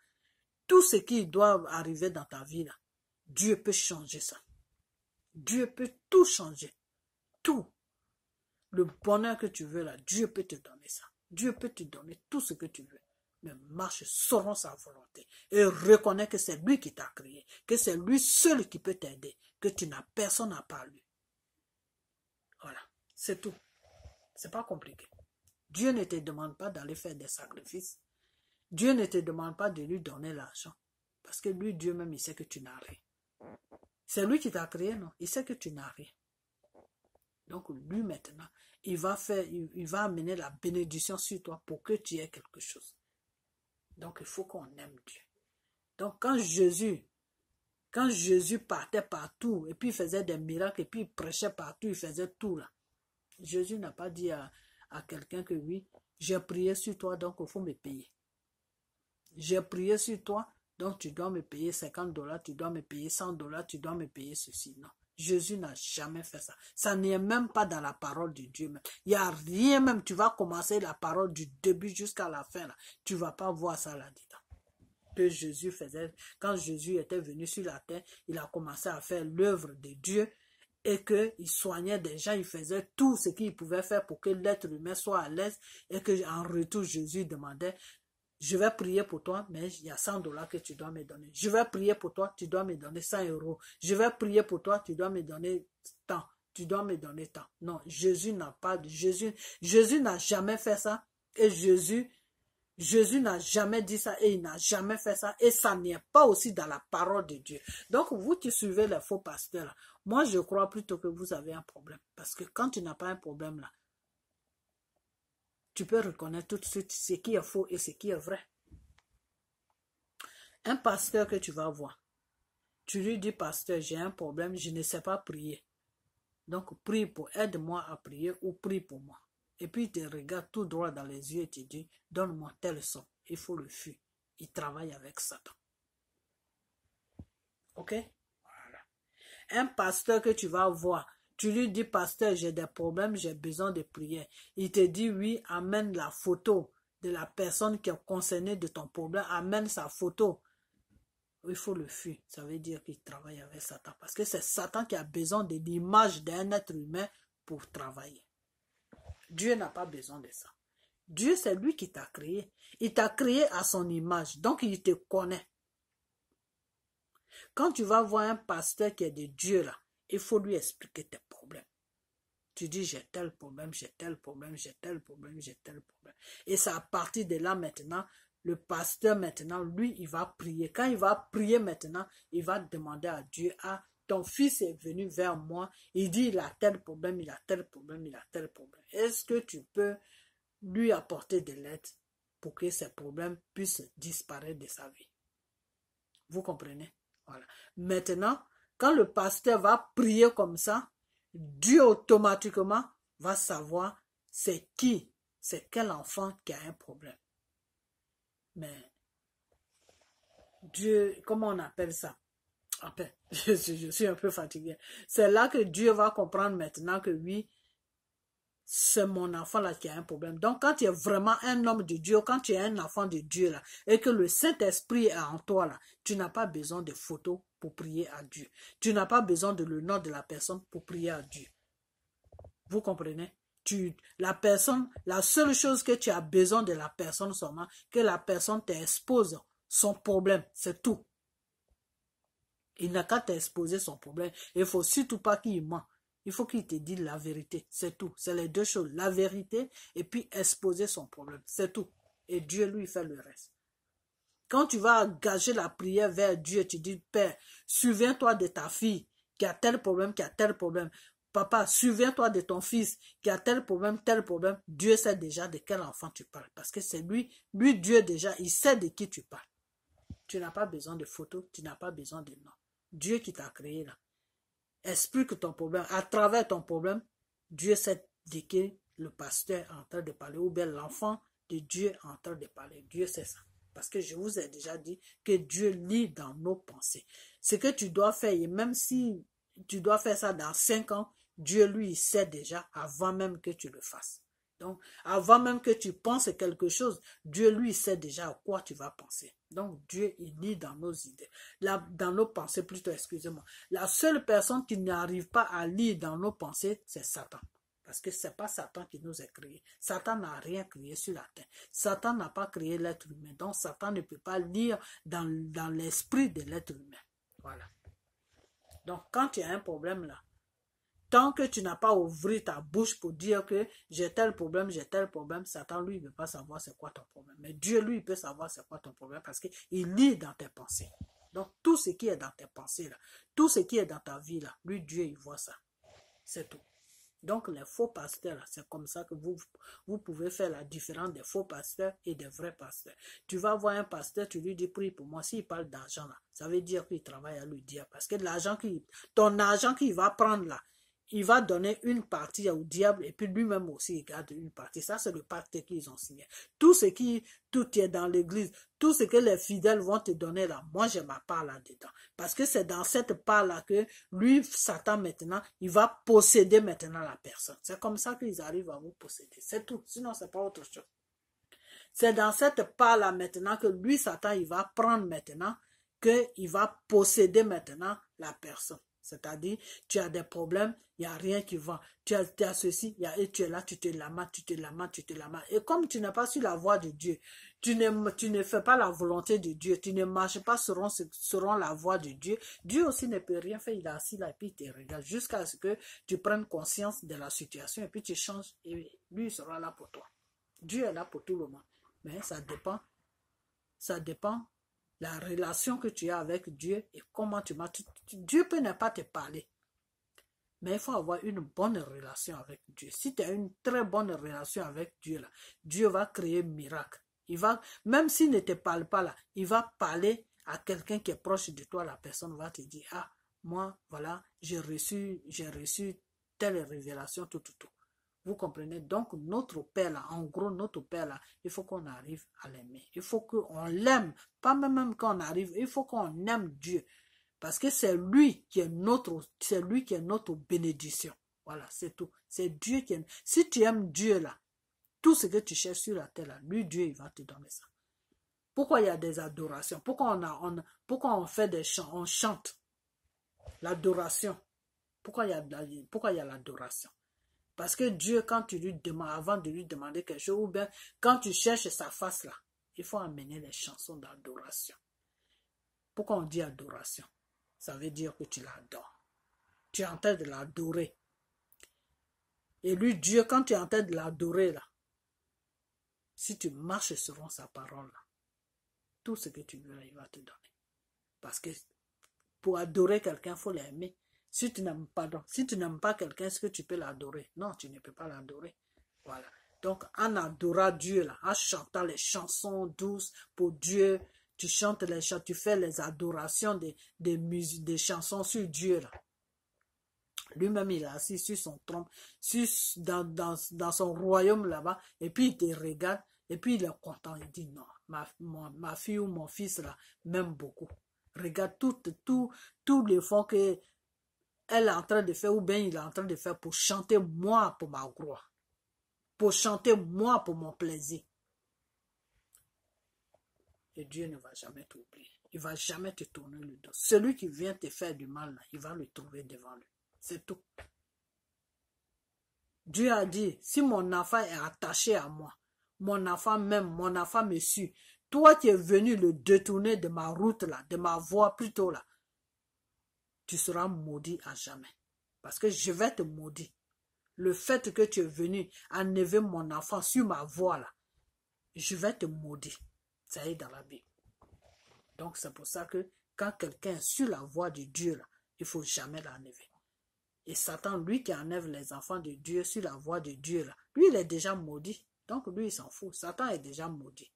tout ce qui doit arriver dans ta vie, là, Dieu peut changer ça. Dieu peut tout changer. Tout. Le bonheur que tu veux, là, Dieu peut te donner ça. Dieu peut te donner tout ce que tu veux mais marche selon sa volonté et reconnais que c'est lui qui t'a créé, que c'est lui seul qui peut t'aider, que tu n'as personne à part lui. Voilà, c'est tout. C'est pas compliqué. Dieu ne te demande pas d'aller faire des sacrifices. Dieu ne te demande pas de lui donner l'argent. Parce que lui, Dieu même, il sait que tu n'as rien. C'est lui qui t'a créé, non Il sait que tu n'as rien. Donc lui maintenant, il va faire, il va amener la bénédiction sur toi pour que tu aies quelque chose. Donc, il faut qu'on aime Dieu. Donc, quand Jésus, quand Jésus partait partout, et puis faisait des miracles, et puis prêchait partout, il faisait tout là. Jésus n'a pas dit à, à quelqu'un que oui, j'ai prié sur toi, donc il faut me payer. J'ai prié sur toi, donc tu dois me payer 50 dollars, tu dois me payer 100 dollars, tu dois me payer ceci. Non. Jésus n'a jamais fait ça. Ça n'est même pas dans la parole de Dieu. Il n'y a rien même. Tu vas commencer la parole du début jusqu'à la fin. Tu ne vas pas voir ça là-dedans. Que Jésus faisait, quand Jésus était venu sur la terre, il a commencé à faire l'œuvre de Dieu et qu'il soignait des gens, il faisait tout ce qu'il pouvait faire pour que l'être humain soit à l'aise et qu'en retour, Jésus demandait je vais prier pour toi, mais il y a 100 dollars que tu dois me donner. Je vais prier pour toi, tu dois me donner 100 euros. Je vais prier pour toi, tu dois me donner tant. Tu dois me donner tant. Non, Jésus n'a pas de Jésus. Jésus n'a jamais fait ça. Et Jésus, Jésus n'a jamais dit ça et il n'a jamais fait ça. Et ça n'est pas aussi dans la parole de Dieu. Donc, vous qui suivez les faux pasteurs, moi, je crois plutôt que vous avez un problème. Parce que quand tu n'as pas un problème là, tu peux reconnaître tout de suite ce qui est faux et ce qui est vrai. Un pasteur que tu vas voir, tu lui dis, pasteur, j'ai un problème, je ne sais pas prier. Donc, prie pour, aide-moi à prier ou prie pour moi. Et puis, il te regarde tout droit dans les yeux et te dit, donne-moi telle somme. Il faut le fuir. Il travaille avec Satan. OK? Voilà. Un pasteur que tu vas voir, tu lui dis, pasteur, j'ai des problèmes, j'ai besoin de prier. Il te dit, oui, amène la photo de la personne qui est concernée de ton problème, amène sa photo. Il faut le fuir. Ça veut dire qu'il travaille avec Satan. Parce que c'est Satan qui a besoin de l'image d'un être humain pour travailler. Dieu n'a pas besoin de ça. Dieu, c'est lui qui t'a créé. Il t'a créé à son image. Donc, il te connaît. Quand tu vas voir un pasteur qui est de Dieu, là, il faut lui expliquer tes tu dis, j'ai tel problème, j'ai tel problème, j'ai tel problème, j'ai tel problème. Et c'est à partir de là maintenant, le pasteur maintenant, lui, il va prier. Quand il va prier maintenant, il va demander à Dieu, ah, ton fils est venu vers moi, il dit, il a tel problème, il a tel problème, il a tel problème. Est-ce que tu peux lui apporter de l'aide pour que ces problèmes puissent disparaître de sa vie? Vous comprenez? Voilà. Maintenant, quand le pasteur va prier comme ça, Dieu automatiquement va savoir c'est qui, c'est quel enfant qui a un problème. Mais Dieu, comment on appelle ça je, suis un peu fatigué. C'est là que Dieu va comprendre maintenant que oui, c'est mon enfant là qui a un problème. Donc quand tu es vraiment un homme de Dieu, quand tu es un enfant de Dieu là, et que le Saint-Esprit est en toi là, tu n'as pas besoin de photos pour prier à Dieu. Tu n'as pas besoin de le nom de la personne pour prier à Dieu. Vous comprenez tu, la personne, la seule chose que tu as besoin de la personne seulement, que la personne t'expose son problème, c'est tout. Il n'a qu'à t'exposer son problème. Il faut surtout pas qu'il ment. Il faut qu'il te dise la vérité. C'est tout. C'est les deux choses. La vérité et puis exposer son problème. C'est tout. Et Dieu lui fait le reste. Quand tu vas engager la prière vers Dieu, tu dis, Père, souviens-toi de ta fille qui a tel problème, qui a tel problème. Papa, souviens-toi de ton fils qui a tel problème, tel problème. Dieu sait déjà de quel enfant tu parles. Parce que c'est lui, lui, Dieu déjà, il sait de qui tu parles. Tu n'as pas besoin de photos, tu n'as pas besoin de nom. Dieu qui t'a créé là. Explique ton problème. À travers ton problème, Dieu sait de qui le pasteur est en train de parler ou bien l'enfant de Dieu est en train de parler. Dieu sait ça. Parce que je vous ai déjà dit que Dieu lit dans nos pensées. Ce que tu dois faire, et même si tu dois faire ça dans cinq ans, Dieu lui sait déjà avant même que tu le fasses. Donc, avant même que tu penses quelque chose, Dieu lui sait déjà à quoi tu vas penser. Donc, Dieu, il lit dans nos idées, dans nos pensées plutôt, excusez-moi. La seule personne qui n'arrive pas à lire dans nos pensées, c'est Satan. Parce que ce n'est pas Satan qui nous a créés. Satan n'a rien créé sur la terre. Satan n'a pas créé l'être humain. Donc Satan ne peut pas lire dans, dans l'esprit de l'être humain. Voilà. Donc quand il y as un problème là, tant que tu n'as pas ouvert ta bouche pour dire que j'ai tel problème, j'ai tel problème, Satan, lui, ne peut pas savoir c'est quoi ton problème. Mais Dieu, lui, peut savoir c'est quoi ton problème parce qu'il lit dans tes pensées. Donc, tout ce qui est dans tes pensées, là, tout ce qui est dans ta vie, là, lui, Dieu, il voit ça. C'est tout. Donc les faux pasteurs, c'est comme ça que vous, vous pouvez faire la différence des faux pasteurs et des vrais pasteurs. Tu vas voir un pasteur, tu lui dis prie pour moi. S'il parle d'argent là, ça veut dire qu'il travaille à lui dire. Parce que l'argent qui ton argent qu'il va prendre là, il va donner une partie au diable et puis lui-même aussi il garde une partie. Ça, c'est le pacte qu'ils ont signé. Tout ce qui, tout est dans l'église, tout ce que les fidèles vont te donner là, moi j'ai ma part là-dedans. Parce que c'est dans cette part-là que lui, Satan maintenant, il va posséder maintenant la personne. C'est comme ça qu'ils arrivent à vous posséder. C'est tout. Sinon, c'est pas autre chose. C'est dans cette part-là maintenant que lui, Satan, il va prendre maintenant, qu'il va posséder maintenant la personne. C'est-à-dire, tu as des problèmes, il n'y a rien qui va. Tu as, ceci, et tu es là, tu te lamas, tu te lamas, tu te lamas. Et comme tu n'as pas su la voie de Dieu, tu ne, tu ne fais pas la volonté de Dieu, tu ne marches pas selon, la voie de Dieu, Dieu aussi ne peut rien faire. Il est assis là et puis il te regarde jusqu'à ce que tu prennes conscience de la situation et puis tu changes et lui sera là pour toi. Dieu est là pour tout le monde. Mais ça dépend, ça dépend la relation que tu as avec Dieu et comment tu m'as Dieu peut ne pas te parler. Mais il faut avoir une bonne relation avec Dieu. Si tu as une très bonne relation avec Dieu, là, Dieu va créer un miracle. Il va, même s'il ne te parle pas là, il va parler à quelqu'un qui est proche de toi. La personne va te dire, ah, moi, voilà, j'ai reçu, j'ai reçu telle révélation, tout, tout, tout. Vous comprenez Donc, notre Père, là, en gros, notre Père, là, il faut qu'on arrive à l'aimer. Il faut qu'on l'aime. Pas même qu'on arrive, il faut qu'on aime Dieu. Parce que c'est lui qui est notre, c'est lui qui est notre bénédiction. Voilà, c'est tout. C'est Dieu qui aime. Si tu aimes Dieu, là, tout ce que tu cherches sur la terre, là, lui, Dieu, il va te donner ça. Pourquoi il y a des adorations Pourquoi on, a, pourquoi on fait des chants On chante l'adoration. Pourquoi il y a l'adoration parce que Dieu, quand tu lui demandes, avant de lui demander quelque chose, ou bien quand tu cherches sa face là, il faut amener les chansons d'adoration. Pourquoi on dit adoration Ça veut dire que tu l'adores. Tu es en train de l'adorer. Et lui, Dieu, quand tu es en train de l'adorer là, si tu marches selon sa parole là, tout ce que tu veux, il va te donner. Parce que pour adorer quelqu'un, il faut l'aimer. Si tu n'aimes pas, si pas quelqu'un, est-ce que tu peux l'adorer Non, tu ne peux pas l'adorer. Voilà. Donc, en adorant Dieu, là, en chantant les chansons douces pour Dieu, tu chantes les chansons, tu fais les adorations des, des, des chansons sur Dieu, Lui-même, il est assis sur son trompe, dans, son royaume là-bas, et puis il te regarde, et puis il est content, il dit non, ma, fille ou mon fils là, m'aime beaucoup. Regarde tout, tout, tout le fond que elle est en train de faire ou bien il est en train de faire pour chanter moi pour ma gloire, pour chanter moi pour mon plaisir. Et Dieu ne va jamais t'oublier. Il va jamais te tourner le dos. Celui qui vient te faire du mal, il va le trouver devant lui. C'est tout. Dieu a dit, si mon enfant est attaché à moi, mon enfant même, mon enfant me suit, toi qui es venu le détourner de ma route là, de ma voie plutôt là, tu seras maudit à jamais. Parce que je vais te maudire. Le fait que tu es venu enlever mon enfant sur ma voie, là, je vais te maudire. Ça est dans la Bible. Donc, c'est pour ça que quand quelqu'un est sur la voie de Dieu, là, il faut jamais l'enlever. Et Satan, lui qui enlève les enfants de Dieu sur la voie de Dieu, là, lui, il est déjà maudit. Donc, lui, il s'en fout. Satan est déjà maudit.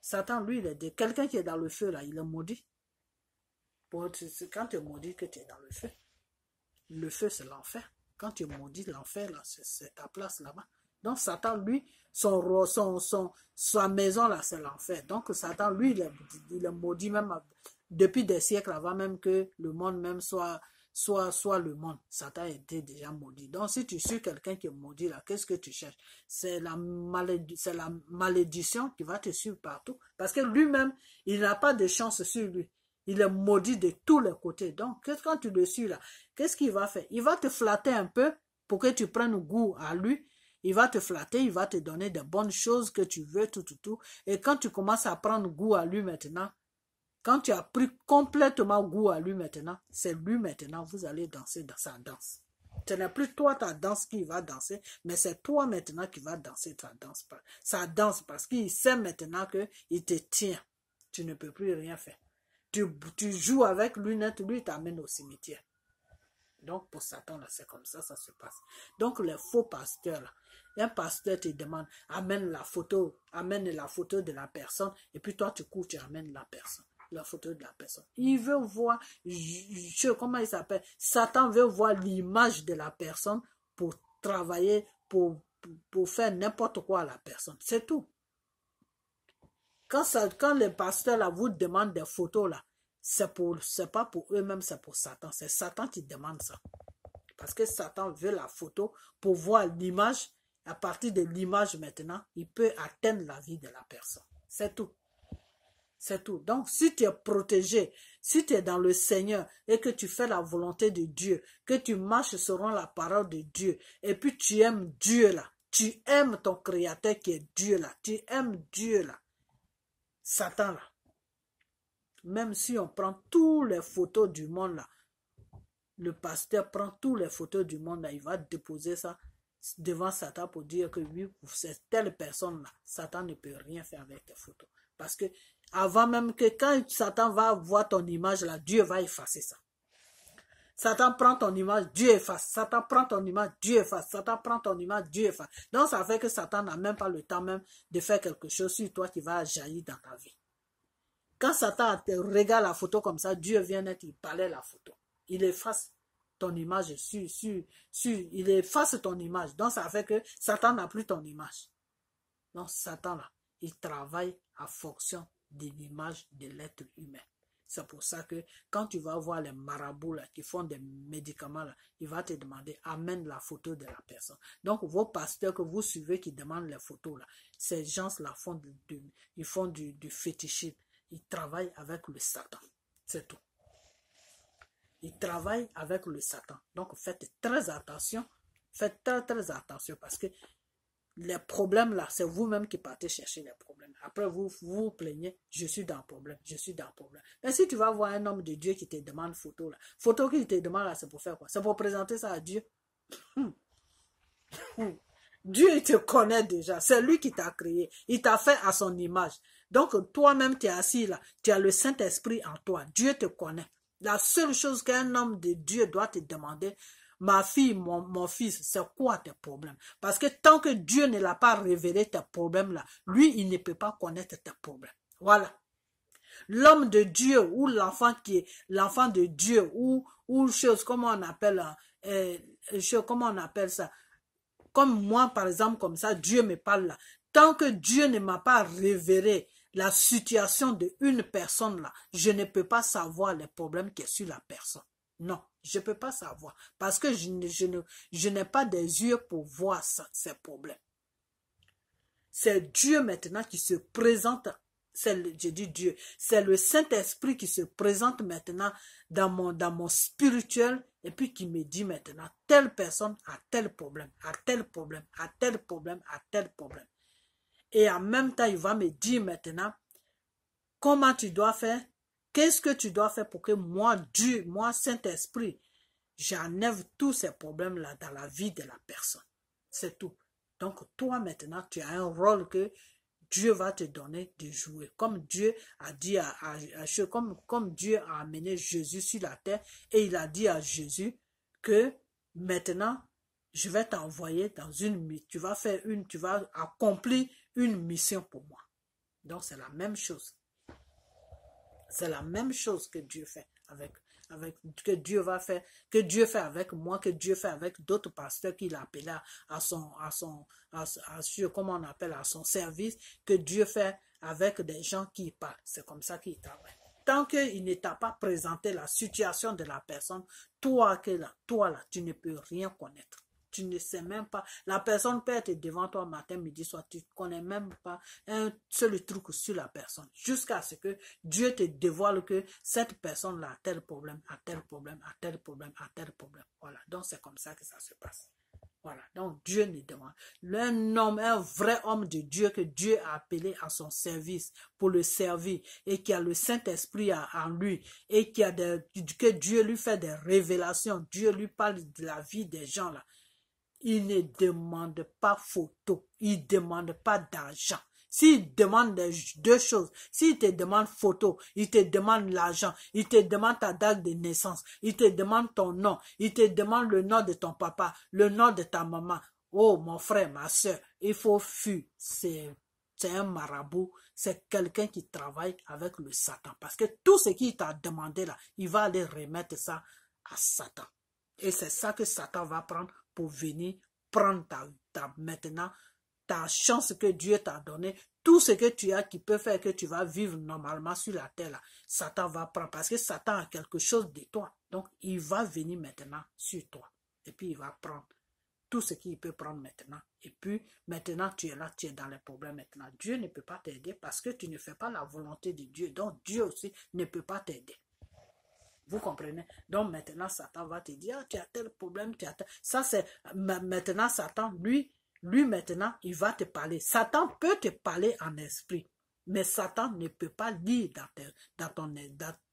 Satan, lui, il est de quelqu'un qui est dans le feu, là, il est maudit quand tu es maudit que tu es dans le feu, le feu c'est l'enfer. Quand tu es maudit, l'enfer, c'est ta place là-bas. Donc Satan, lui, son, son, son, sa maison là, c'est l'enfer. Donc Satan, lui, il est, maudit même depuis des siècles avant même que le monde même soit, soit, soit le monde. Satan était déjà maudit. Donc, si tu suis quelqu'un qui est maudit, là, qu'est-ce que tu cherches C'est la, la malédiction qui va te suivre partout. Parce que lui-même, il n'a pas de chance sur lui. Il est maudit de tous les côtés. Donc, quand tu le suis là, qu'est-ce qu'il va faire Il va te flatter un peu pour que tu prennes goût à lui. Il va te flatter, il va te donner des bonnes choses que tu veux, tout, tout, tout. Et quand tu commences à prendre goût à lui maintenant, quand tu as pris complètement goût à lui maintenant, c'est lui maintenant, vous allez danser dans sa danse. Ce n'est plus toi ta danse qui va danser, mais c'est toi maintenant qui va danser ta danse. Sa danse parce qu'il sait maintenant qu'il te tient. Tu ne peux plus rien faire tu, joues avec lunettes, lui t'amène au cimetière. Donc pour Satan, là, c'est comme ça, ça se passe. Donc les faux pasteur, un pasteur te demande, amène la photo, amène la photo de la personne, et puis toi tu cours, tu amènes la personne, la photo de la personne. Il veut voir, je, comment il s'appelle, Satan veut voir l'image de la personne pour travailler, pour faire n'importe quoi à la personne. C'est tout. Quand, les pasteurs là, vous demandent des photos, là, c'est pour, c'est pas pour eux-mêmes, c'est pour Satan. C'est Satan qui demande ça. Parce que Satan veut la photo pour voir l'image. À partir de l'image maintenant, il peut atteindre la vie de la personne. C'est tout. C'est tout. Donc, si tu es protégé, si tu es dans le Seigneur et que tu fais la volonté de Dieu, que tu marches selon la parole de Dieu, et puis tu aimes Dieu là, tu aimes ton Créateur qui est Dieu là, tu aimes Dieu là, Satan là. Même si on prend toutes les photos du monde là, le pasteur prend toutes les photos du monde là, il va déposer ça devant Satan pour dire que oui, pour cette telle personne là, Satan ne peut rien faire avec tes photos. Parce que avant même que quand Satan va voir ton image là, Dieu va effacer ça. Satan prend ton image, Dieu efface. Satan prend ton image, Dieu efface. Satan prend ton image, Dieu efface. Donc ça fait que Satan n'a même pas le temps même de faire quelque chose sur toi qui va jaillir dans ta vie. Quand Satan te regarde la photo comme ça, Dieu vient et il palait la photo. Il efface ton image sur, sur, sur, il efface ton image. Donc ça fait que Satan n'a plus ton image. Donc Satan là, il travaille à fonction de l'image de l'être humain. C'est pour ça que quand tu vas voir les marabouts qui font des médicaments, il va te demander amène la photo de la personne. Donc vos pasteurs que vous suivez qui demandent les photos, là, ces gens-là font, ils font du, du fétichisme. Ils travaillent avec le Satan. C'est tout. Ils travaillent avec le Satan. Donc faites très attention. Faites très très attention parce que les problèmes là, c'est vous-même qui partez chercher les problèmes. Après, vous vous plaignez, je suis dans le problème, je suis dans le problème. Mais si tu vas voir un homme de Dieu qui te demande photo, là, photo qu'il te demande, là, c'est pour faire quoi C'est pour présenter ça à Dieu. Hmm. Hmm. Dieu, te connaît déjà. C'est lui qui t'a créé. Il t'a fait à son image. Donc, toi-même, tu es assis là. Tu as le Saint-Esprit en toi. Dieu te connaît. La seule chose qu'un homme de Dieu doit te demander, ma fille, mon, fils, c'est quoi tes problèmes Parce que tant que Dieu ne l'a pas révélé tes problèmes-là, lui, il ne peut pas connaître tes problèmes. Voilà. L'homme de Dieu ou l'enfant qui est l'enfant de Dieu ou, ou chose, comment on appelle, hein, euh, comment on appelle ça Comme moi, par exemple, comme ça, Dieu me parle là. Tant que Dieu ne m'a pas révélé la situation de une personne là, je ne peux pas savoir les problèmes qui est sur la personne. Non, je ne peux pas savoir parce que je, n'ai pas des yeux pour voir ces problèmes. C'est Dieu maintenant qui se présente, c'est le, je dis Dieu, c'est le Saint-Esprit qui se présente maintenant dans mon, dans mon spirituel et puis qui me dit maintenant, telle personne a tel problème, a tel problème, a tel problème, a tel problème. Et en même temps, il va me dire maintenant, comment tu dois faire Qu'est-ce que tu dois faire pour que moi, Dieu, moi, Saint-Esprit, j'enlève tous ces problèmes-là dans la vie de la personne C'est tout. Donc, toi, maintenant, tu as un rôle que Dieu va te donner de jouer. Comme Dieu a dit à, comme, comme Dieu a amené Jésus sur la terre et il a dit à Jésus que maintenant, je vais t'envoyer dans une, tu vas faire une, tu vas accomplir une mission pour moi. Donc c'est la même chose. C'est la même chose que Dieu fait avec, avec, que Dieu va faire, que Dieu fait avec moi, que Dieu fait avec d'autres pasteurs qu'il appela à son, à son, on appelle, à son service, que Dieu fait avec des gens qui parlent. C'est comme ça qu'il travaille. Tant qu'il ne t'a pas présenté la situation de la personne, toi, que toi là, tu ne peux rien connaître tu ne sais même pas. La personne peut être devant toi matin, midi, soir, tu ne connais même pas un seul truc sur la personne. Jusqu'à ce que Dieu te dévoile que cette personne-là a tel problème, a tel problème, a tel problème, a tel problème. Voilà. Donc c'est comme ça que ça se passe. Voilà. Donc Dieu nous demande. Un homme, un vrai homme de Dieu que Dieu a appelé à son service pour le servir et qui a le Saint-Esprit en lui et qui a que Dieu lui fait des révélations. Dieu lui parle de la vie des gens là il ne demande pas photo, il ne demande pas d'argent. S'il demande deux choses, s'il te demande photo, il te demande l'argent, il te demande ta date de naissance, il te demande ton nom, il te demande le nom de ton papa, le nom de ta maman. Oh mon frère, ma soeur, il faut fuir. C'est un marabout, c'est quelqu'un qui travaille avec le Satan. Parce que tout ce qu'il t'a demandé là, il va aller remettre ça à Satan. Et c'est ça que Satan va prendre pour venir prendre ta, ta maintenant ta chance que Dieu t'a donnée, tout ce que tu as qui peut faire que tu vas vivre normalement sur la terre, Satan va prendre parce que Satan a quelque chose de toi. Donc, il va venir maintenant sur toi. Et puis, il va prendre tout ce qu'il peut prendre maintenant. Et puis, maintenant, tu es là, tu es dans les problèmes maintenant. Dieu ne peut pas t'aider parce que tu ne fais pas la volonté de Dieu. Donc, Dieu aussi ne peut pas t'aider. Vous comprenez Donc maintenant, Satan va te dire, ah, tu as tel problème, tu as tel... Ça, c'est maintenant Satan, lui, lui maintenant, il va te parler. Satan peut te parler en esprit. Mais Satan ne peut pas lire dans, dans ton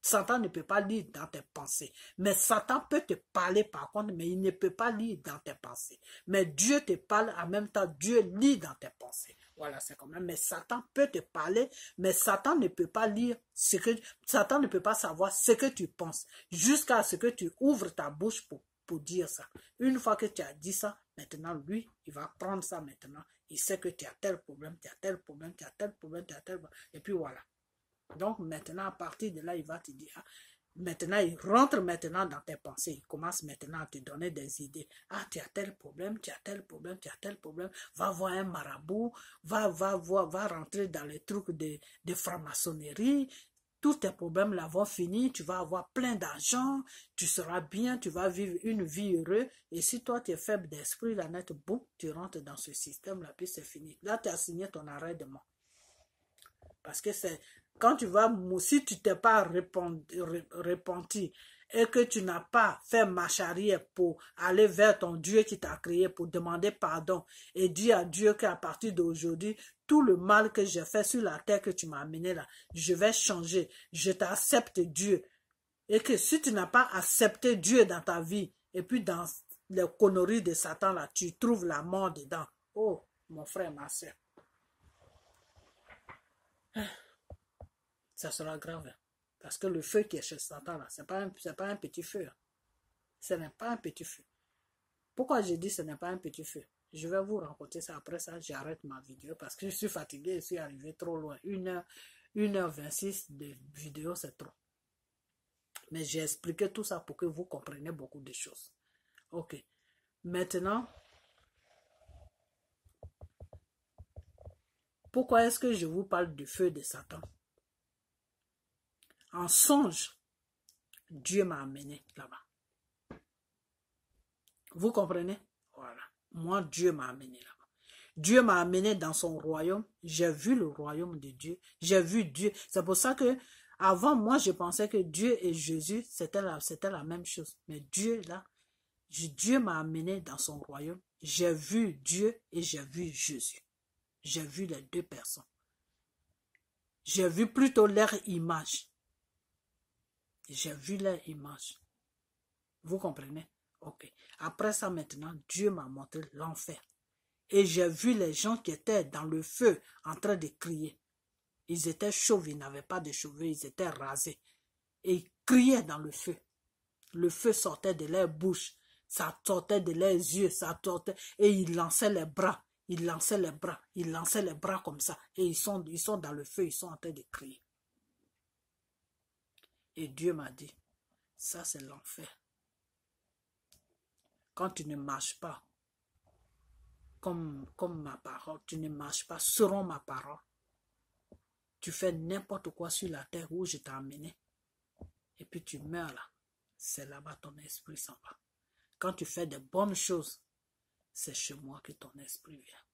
Satan ne peut pas lire dans tes pensées. Mais Satan peut te parler par contre, mais il ne peut pas lire dans tes pensées. Mais Dieu te parle en même temps, Dieu lit dans tes pensées. Voilà, c'est quand même. Mais Satan peut te parler, mais Satan ne peut pas lire ce que Satan ne peut pas savoir ce que tu penses jusqu'à ce que tu ouvres ta bouche pour, pour dire ça. Une fois que tu as dit ça, maintenant lui, il va prendre ça maintenant. Il sait que tu as tel problème, tu as tel problème, tu as tel problème, tu as tel problème. Et puis voilà. Donc maintenant, à partir de là, il va te dire, ah, Maintenant, il rentre maintenant dans tes pensées. Il commence maintenant à te donner des idées. Ah, tu as tel problème, tu as tel problème, tu as tel problème. Va voir un marabout, va, va, va, va rentrer dans les trucs de, de franc-maçonnerie. Tous tes problèmes là vont finir, tu vas avoir plein d'argent, tu seras bien, tu vas vivre une vie heureuse. Et si toi, tu es faible d'esprit, la net, boum, tu rentres dans ce système-là, puis c'est fini. Là, tu as signé ton arrêt de mort. Parce que c'est quand tu vas si tu t'es pas repenti et que tu n'as pas fait marche arrière pour aller vers ton Dieu qui t'a créé, pour demander pardon et dire à Dieu qu'à partir d'aujourd'hui, tout le mal que j'ai fait sur la terre que tu m'as amené là, je vais changer. Je t'accepte Dieu. Et que si tu n'as pas accepté Dieu dans ta vie, et puis dans les conneries de Satan là, tu trouves la mort dedans. Oh, mon frère, ma soeur ça sera grave. Parce que le feu qui est chez Satan, ce n'est pas, pas, un petit feu. Hein. Ce n'est pas un petit feu. Pourquoi j'ai dit ce n'est pas un petit feu Je vais vous raconter ça. Après ça, j'arrête ma vidéo parce que je suis fatigué, je suis arrivé trop loin. 1 heure 1 1h26 de vidéo, c'est trop. Mais j'ai expliqué tout ça pour que vous compreniez beaucoup de choses. Ok. Maintenant, pourquoi est-ce que je vous parle du feu de Satan en songe, Dieu m'a amené là-bas. Vous comprenez Voilà. Moi, Dieu m'a amené là-bas. Dieu m'a amené dans son royaume. J'ai vu le royaume de Dieu. J'ai vu Dieu. C'est pour ça que avant moi, je pensais que Dieu et Jésus, c'était la, c'était la même chose. Mais Dieu, là, Dieu m'a amené dans son royaume. J'ai vu Dieu et j'ai vu Jésus. J'ai vu les deux personnes. J'ai vu plutôt leur image. J'ai vu leur images. Vous comprenez Ok. Après ça, maintenant, Dieu m'a montré l'enfer. Et j'ai vu les gens qui étaient dans le feu en train de crier. Ils étaient chauves, ils n'avaient pas de cheveux, ils étaient rasés. Et ils criaient dans le feu. Le feu sortait de leurs bouche, ça sortait de leurs yeux, ça sortait. Et ils lançaient les bras, ils lançaient les bras, ils lançaient les bras comme ça. Et ils sont, ils sont dans le feu, ils sont en train de crier. Et Dieu m'a dit, ça c'est l'enfer. Quand tu ne marches pas comme, comme ma parole, tu ne marches pas selon ma parole, tu fais n'importe quoi sur la terre où je t'ai amené, et puis tu meurs là, c'est là-bas ton esprit s'en va. Quand tu fais de bonnes choses, c'est chez moi que ton esprit vient.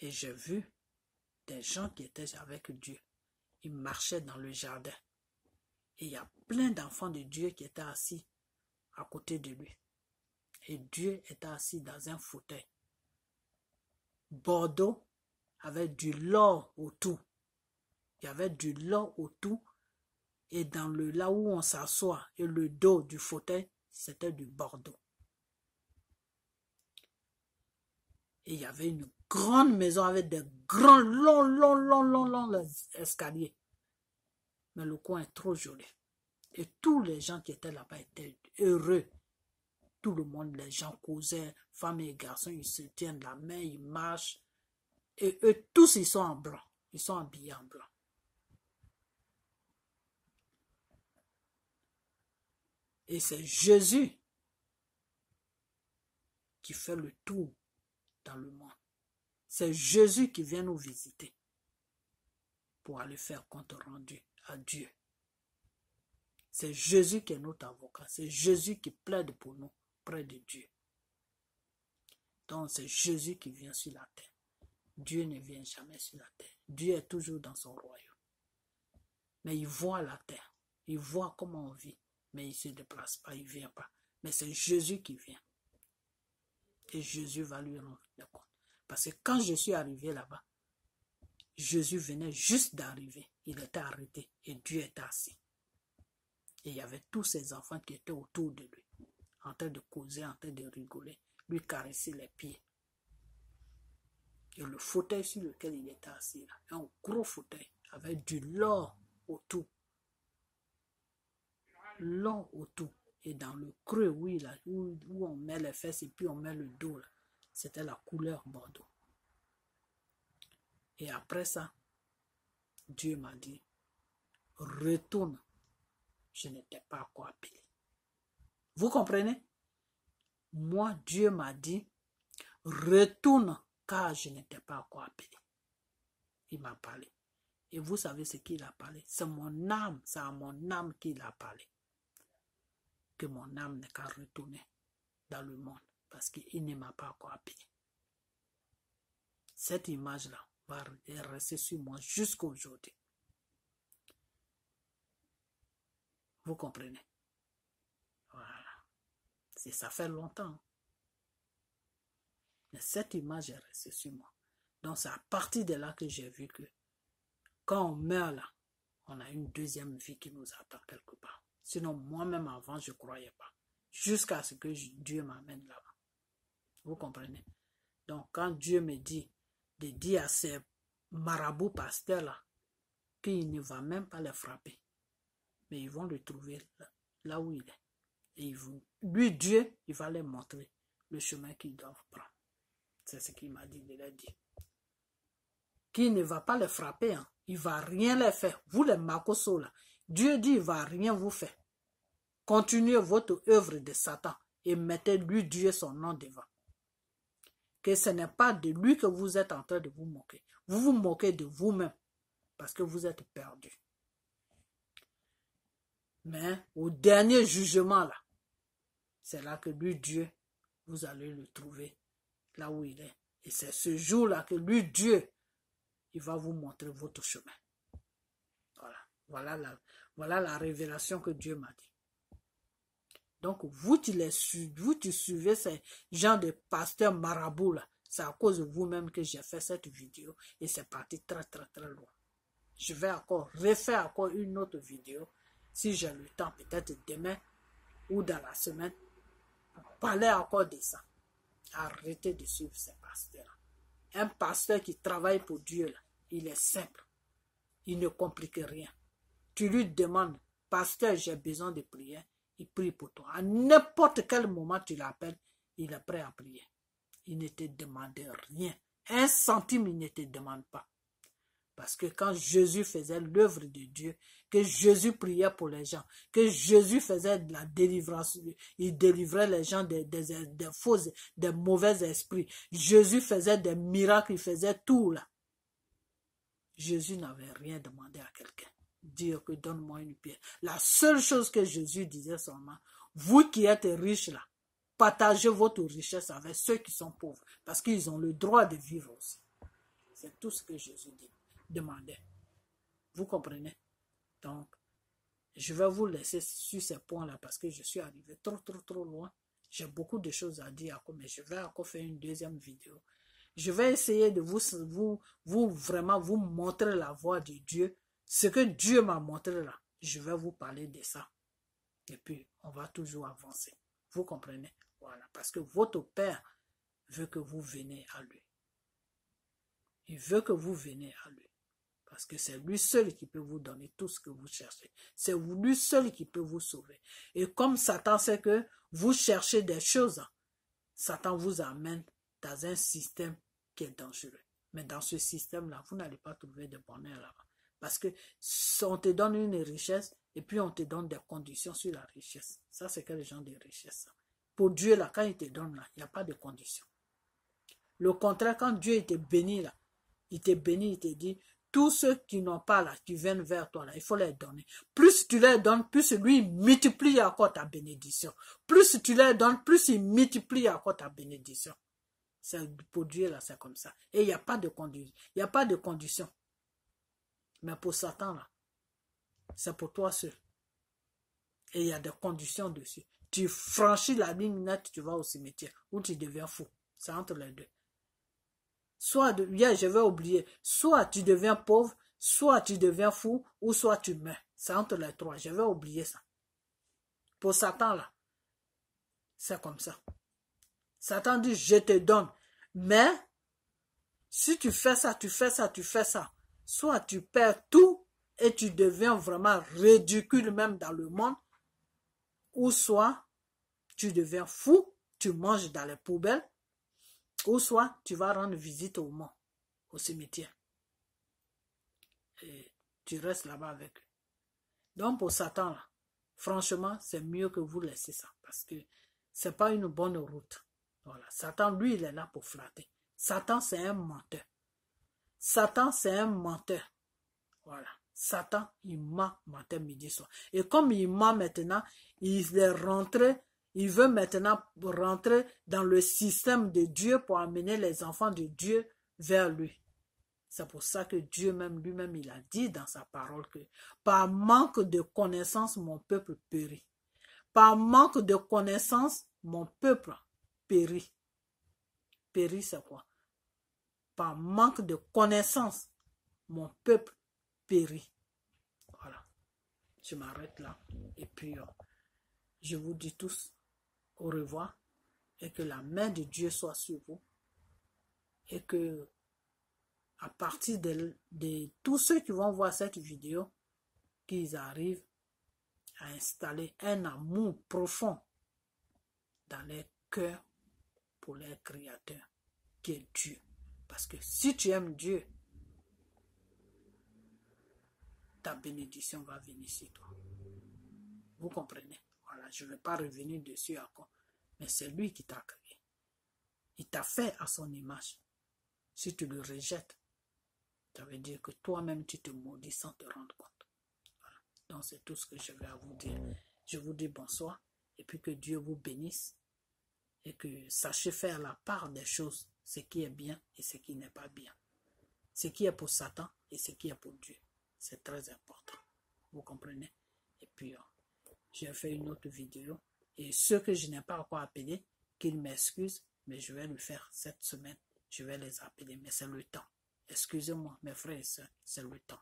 Et j'ai vu des gens qui étaient avec Dieu il marchait dans le jardin. Et il y a plein d'enfants de Dieu qui étaient assis à côté de lui. Et Dieu était assis dans un fauteuil. Bordeaux avait du au autour. Il y avait du au autour. Et dans le là où on s'assoit et le dos du fauteuil, c'était du Bordeaux. Et il y avait une grande maison avec des grands, longs, longs, longs, longs, longs escaliers. Mais le coin est trop joli. Et tous les gens qui étaient là-bas étaient heureux. Tout le monde, les gens causaient, femmes et garçons, ils se tiennent la main, ils marchent. Et eux tous, ils sont en blanc. Ils sont habillés en blanc. Et c'est Jésus qui fait le tour dans le monde. C'est Jésus qui vient nous visiter pour aller faire compte rendu à Dieu. C'est Jésus qui est notre avocat. C'est Jésus qui plaide pour nous près de Dieu. Donc c'est Jésus qui vient sur la terre. Dieu ne vient jamais sur la terre. Dieu est toujours dans son royaume. Mais il voit la terre. Il voit comment on vit. Mais il ne se déplace pas. Il ne vient pas. Mais c'est Jésus qui vient. Et Jésus va lui rendre compte. Parce que quand je suis arrivé là-bas, Jésus venait juste d'arriver. Il était arrêté et Dieu était assis. Et il y avait tous ses enfants qui étaient autour de lui, en train de causer, en train de rigoler, lui caresser les pieds. Et le fauteuil sur lequel il était assis, un gros fauteuil avec du lord autour. l'or autour. Et dans le creux, oui, là, où on met les fesses et puis on met le dos, là, c'était la couleur bordeaux. Et après ça, Dieu m'a dit, retourne. Je n'étais pas quoi Vous comprenez Moi, Dieu m'a dit, retourne car je n'étais pas quoi appelé. Il m'a parlé. Et vous savez ce qu'il a parlé. C'est mon âme, c'est à mon âme qu'il a parlé. Que mon âme n'est qu'à retourner dans le monde parce qu'il ne m'a pas frappé. Cette image-là va rester sur moi jusqu'à aujourd'hui. Vous comprenez Voilà. Ça fait longtemps. Mais cette image est restée sur moi. Donc c'est à partir de là que j'ai vu que quand on meurt là, on a une deuxième vie qui nous attend quelque part. Sinon, moi-même avant, je ne croyais pas. Jusqu'à ce que Dieu m'amène là-bas. Vous comprenez Donc, quand Dieu me dit de dire à ces marabouts pasteurs-là qu'il ne va même pas les frapper, mais ils vont le trouver là, où il est. Et ils lui, Dieu, il va les montrer le chemin qu'ils doivent prendre. C'est ce qu'il m'a dit de a dit. Qu'il ne va pas les frapper, Il hein. il va rien les faire. Vous, les Makoso, là, Dieu dit, ne va rien vous faire. Continuez votre œuvre de Satan et mettez-lui Dieu son nom devant que ce n'est pas de lui que vous êtes en train de vous moquer. Vous vous moquez de vous-même parce que vous êtes perdu. Mais au dernier jugement, là, c'est là que lui, Dieu, vous allez le trouver, là où il est. Et c'est ce jour-là que lui, Dieu, il va vous montrer votre chemin. Voilà, voilà la, voilà la révélation que Dieu m'a dit. Donc, vous, tu les vous, tu suivez ces gens de pasteurs marabouts là. C'est à cause de vous-même que j'ai fait cette vidéo et c'est parti très, très, très loin. Je vais encore refaire encore une autre vidéo si j'ai le temps, peut-être demain ou dans la semaine, parler encore de ça. Arrêtez de suivre ces pasteurs-là. Un pasteur qui travaille pour Dieu, là, il est simple. Il ne complique rien. Tu lui demandes, pasteur, j'ai besoin de prier il prie pour toi. À n'importe quel moment tu l'appelles, il est prêt à prier. Il ne te demande rien. Un centime, il ne te demande pas. Parce que quand Jésus faisait l'œuvre de Dieu, que Jésus priait pour les gens, que Jésus faisait de la délivrance, il délivrait les gens des, des, des des mauvais esprits. Jésus faisait des miracles, il faisait tout là. Jésus n'avait rien demandé à quelqu'un dire que donne-moi une pierre. La seule chose que Jésus disait seulement, vous qui êtes riches là, partagez votre richesse avec ceux qui sont pauvres, parce qu'ils ont le droit de vivre aussi. C'est tout ce que Jésus dit, demandait. Vous comprenez Donc, je vais vous laisser sur ces points-là parce que je suis arrivé trop, trop, trop loin. J'ai beaucoup de choses à dire encore, mais je vais encore faire une deuxième vidéo. Je vais essayer de vous, vous, vous vraiment vous montrer la voie de Dieu ce que Dieu m'a montré là, je vais vous parler de ça. Et puis, on va toujours avancer. Vous comprenez Voilà. Parce que votre Père veut que vous venez à lui. Il veut que vous venez à lui. Parce que c'est lui seul qui peut vous donner tout ce que vous cherchez. C'est lui seul qui peut vous sauver. Et comme Satan sait que vous cherchez des choses, Satan vous amène dans un système qui est dangereux. Mais dans ce système-là, vous n'allez pas trouver de bonheur là-bas. Parce que te donne une richesse et puis on te donne des conditions sur la richesse. Ça, c'est quel genre de richesse Pour Dieu, là, quand il te donne, là, il n'y a pas de conditions. Le contraire, quand Dieu te bénit, là, il te bénit, il te dit, tous ceux qui n'ont pas, là, qui viennent vers toi, là, il faut les donner. Plus tu les donnes, plus lui multiplie encore ta bénédiction. Plus tu les donnes, plus il multiplie encore ta bénédiction. C'est pour Dieu, là, c'est comme ça. Et il n'y a pas de condition. Il n'y a pas de condition. Mais pour Satan, là, c'est pour toi seul. Et il y a des conditions dessus. Tu franchis la ligne nette, tu vas au cimetière, ou tu deviens fou. C'est entre les deux. Soit, de, je vais oublier, soit tu deviens pauvre, soit tu deviens fou, ou soit tu meurs. C'est entre les trois. Je vais oublier ça. Pour Satan, là, c'est comme ça. Satan dit, je te donne. Mais, si tu fais ça, tu fais ça, tu fais ça, soit tu perds tout et tu deviens vraiment ridicule même dans le monde, ou soit tu deviens fou, tu manges dans les poubelles, ou soit tu vas rendre visite au monde, au cimetière. Et tu restes là-bas avec lui. Donc pour Satan, franchement, c'est mieux que vous laissez ça, parce que c'est pas une bonne route. Voilà. Satan, lui, il est là pour flatter. Satan, c'est un menteur. Satan, c'est un menteur. Voilà. Satan, il ment, menteur midi soir. Et comme il ment maintenant, il est rentré, il veut maintenant rentrer dans le système de Dieu pour amener les enfants de Dieu vers lui. C'est pour ça que Dieu même lui-même, il a dit dans sa parole que par manque de connaissance, mon peuple périt. Par manque de connaissance, mon peuple périt. Périt, c'est quoi par manque de connaissance, mon peuple périt. Voilà. Je m'arrête là. Et puis, euh, je vous dis tous au revoir et que la main de Dieu soit sur vous et que à partir de, tous ceux qui vont voir cette vidéo, qu'ils arrivent à installer un amour profond dans les cœurs pour les créateur, qui est Dieu. Parce que si tu aimes Dieu, ta bénédiction va venir sur toi. Vous comprenez Voilà, je ne vais pas revenir dessus encore. Mais c'est lui qui t'a créé. Il t'a fait à son image. Si tu le rejettes, ça veut dire que toi-même, tu te maudis sans te rendre compte. Voilà. Donc, c'est tout ce que je vais vous dire. Je vous dis bonsoir et puis que Dieu vous bénisse et que sachez faire la part des choses ce qui est bien et ce qui n'est pas bien, ce qui est pour Satan et ce qui est pour Dieu. C'est très important. Vous comprenez Et puis, euh, j'ai fait une autre vidéo. Et ceux que je n'ai pas encore appelés, qu'ils m'excusent, mais je vais le faire cette semaine. Je vais les appeler, mais c'est le temps. Excusez-moi, mes frères et c'est le temps.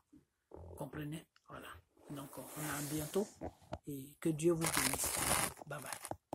comprenez Voilà. Donc, on a bientôt. Et que Dieu vous bénisse. Bye bye.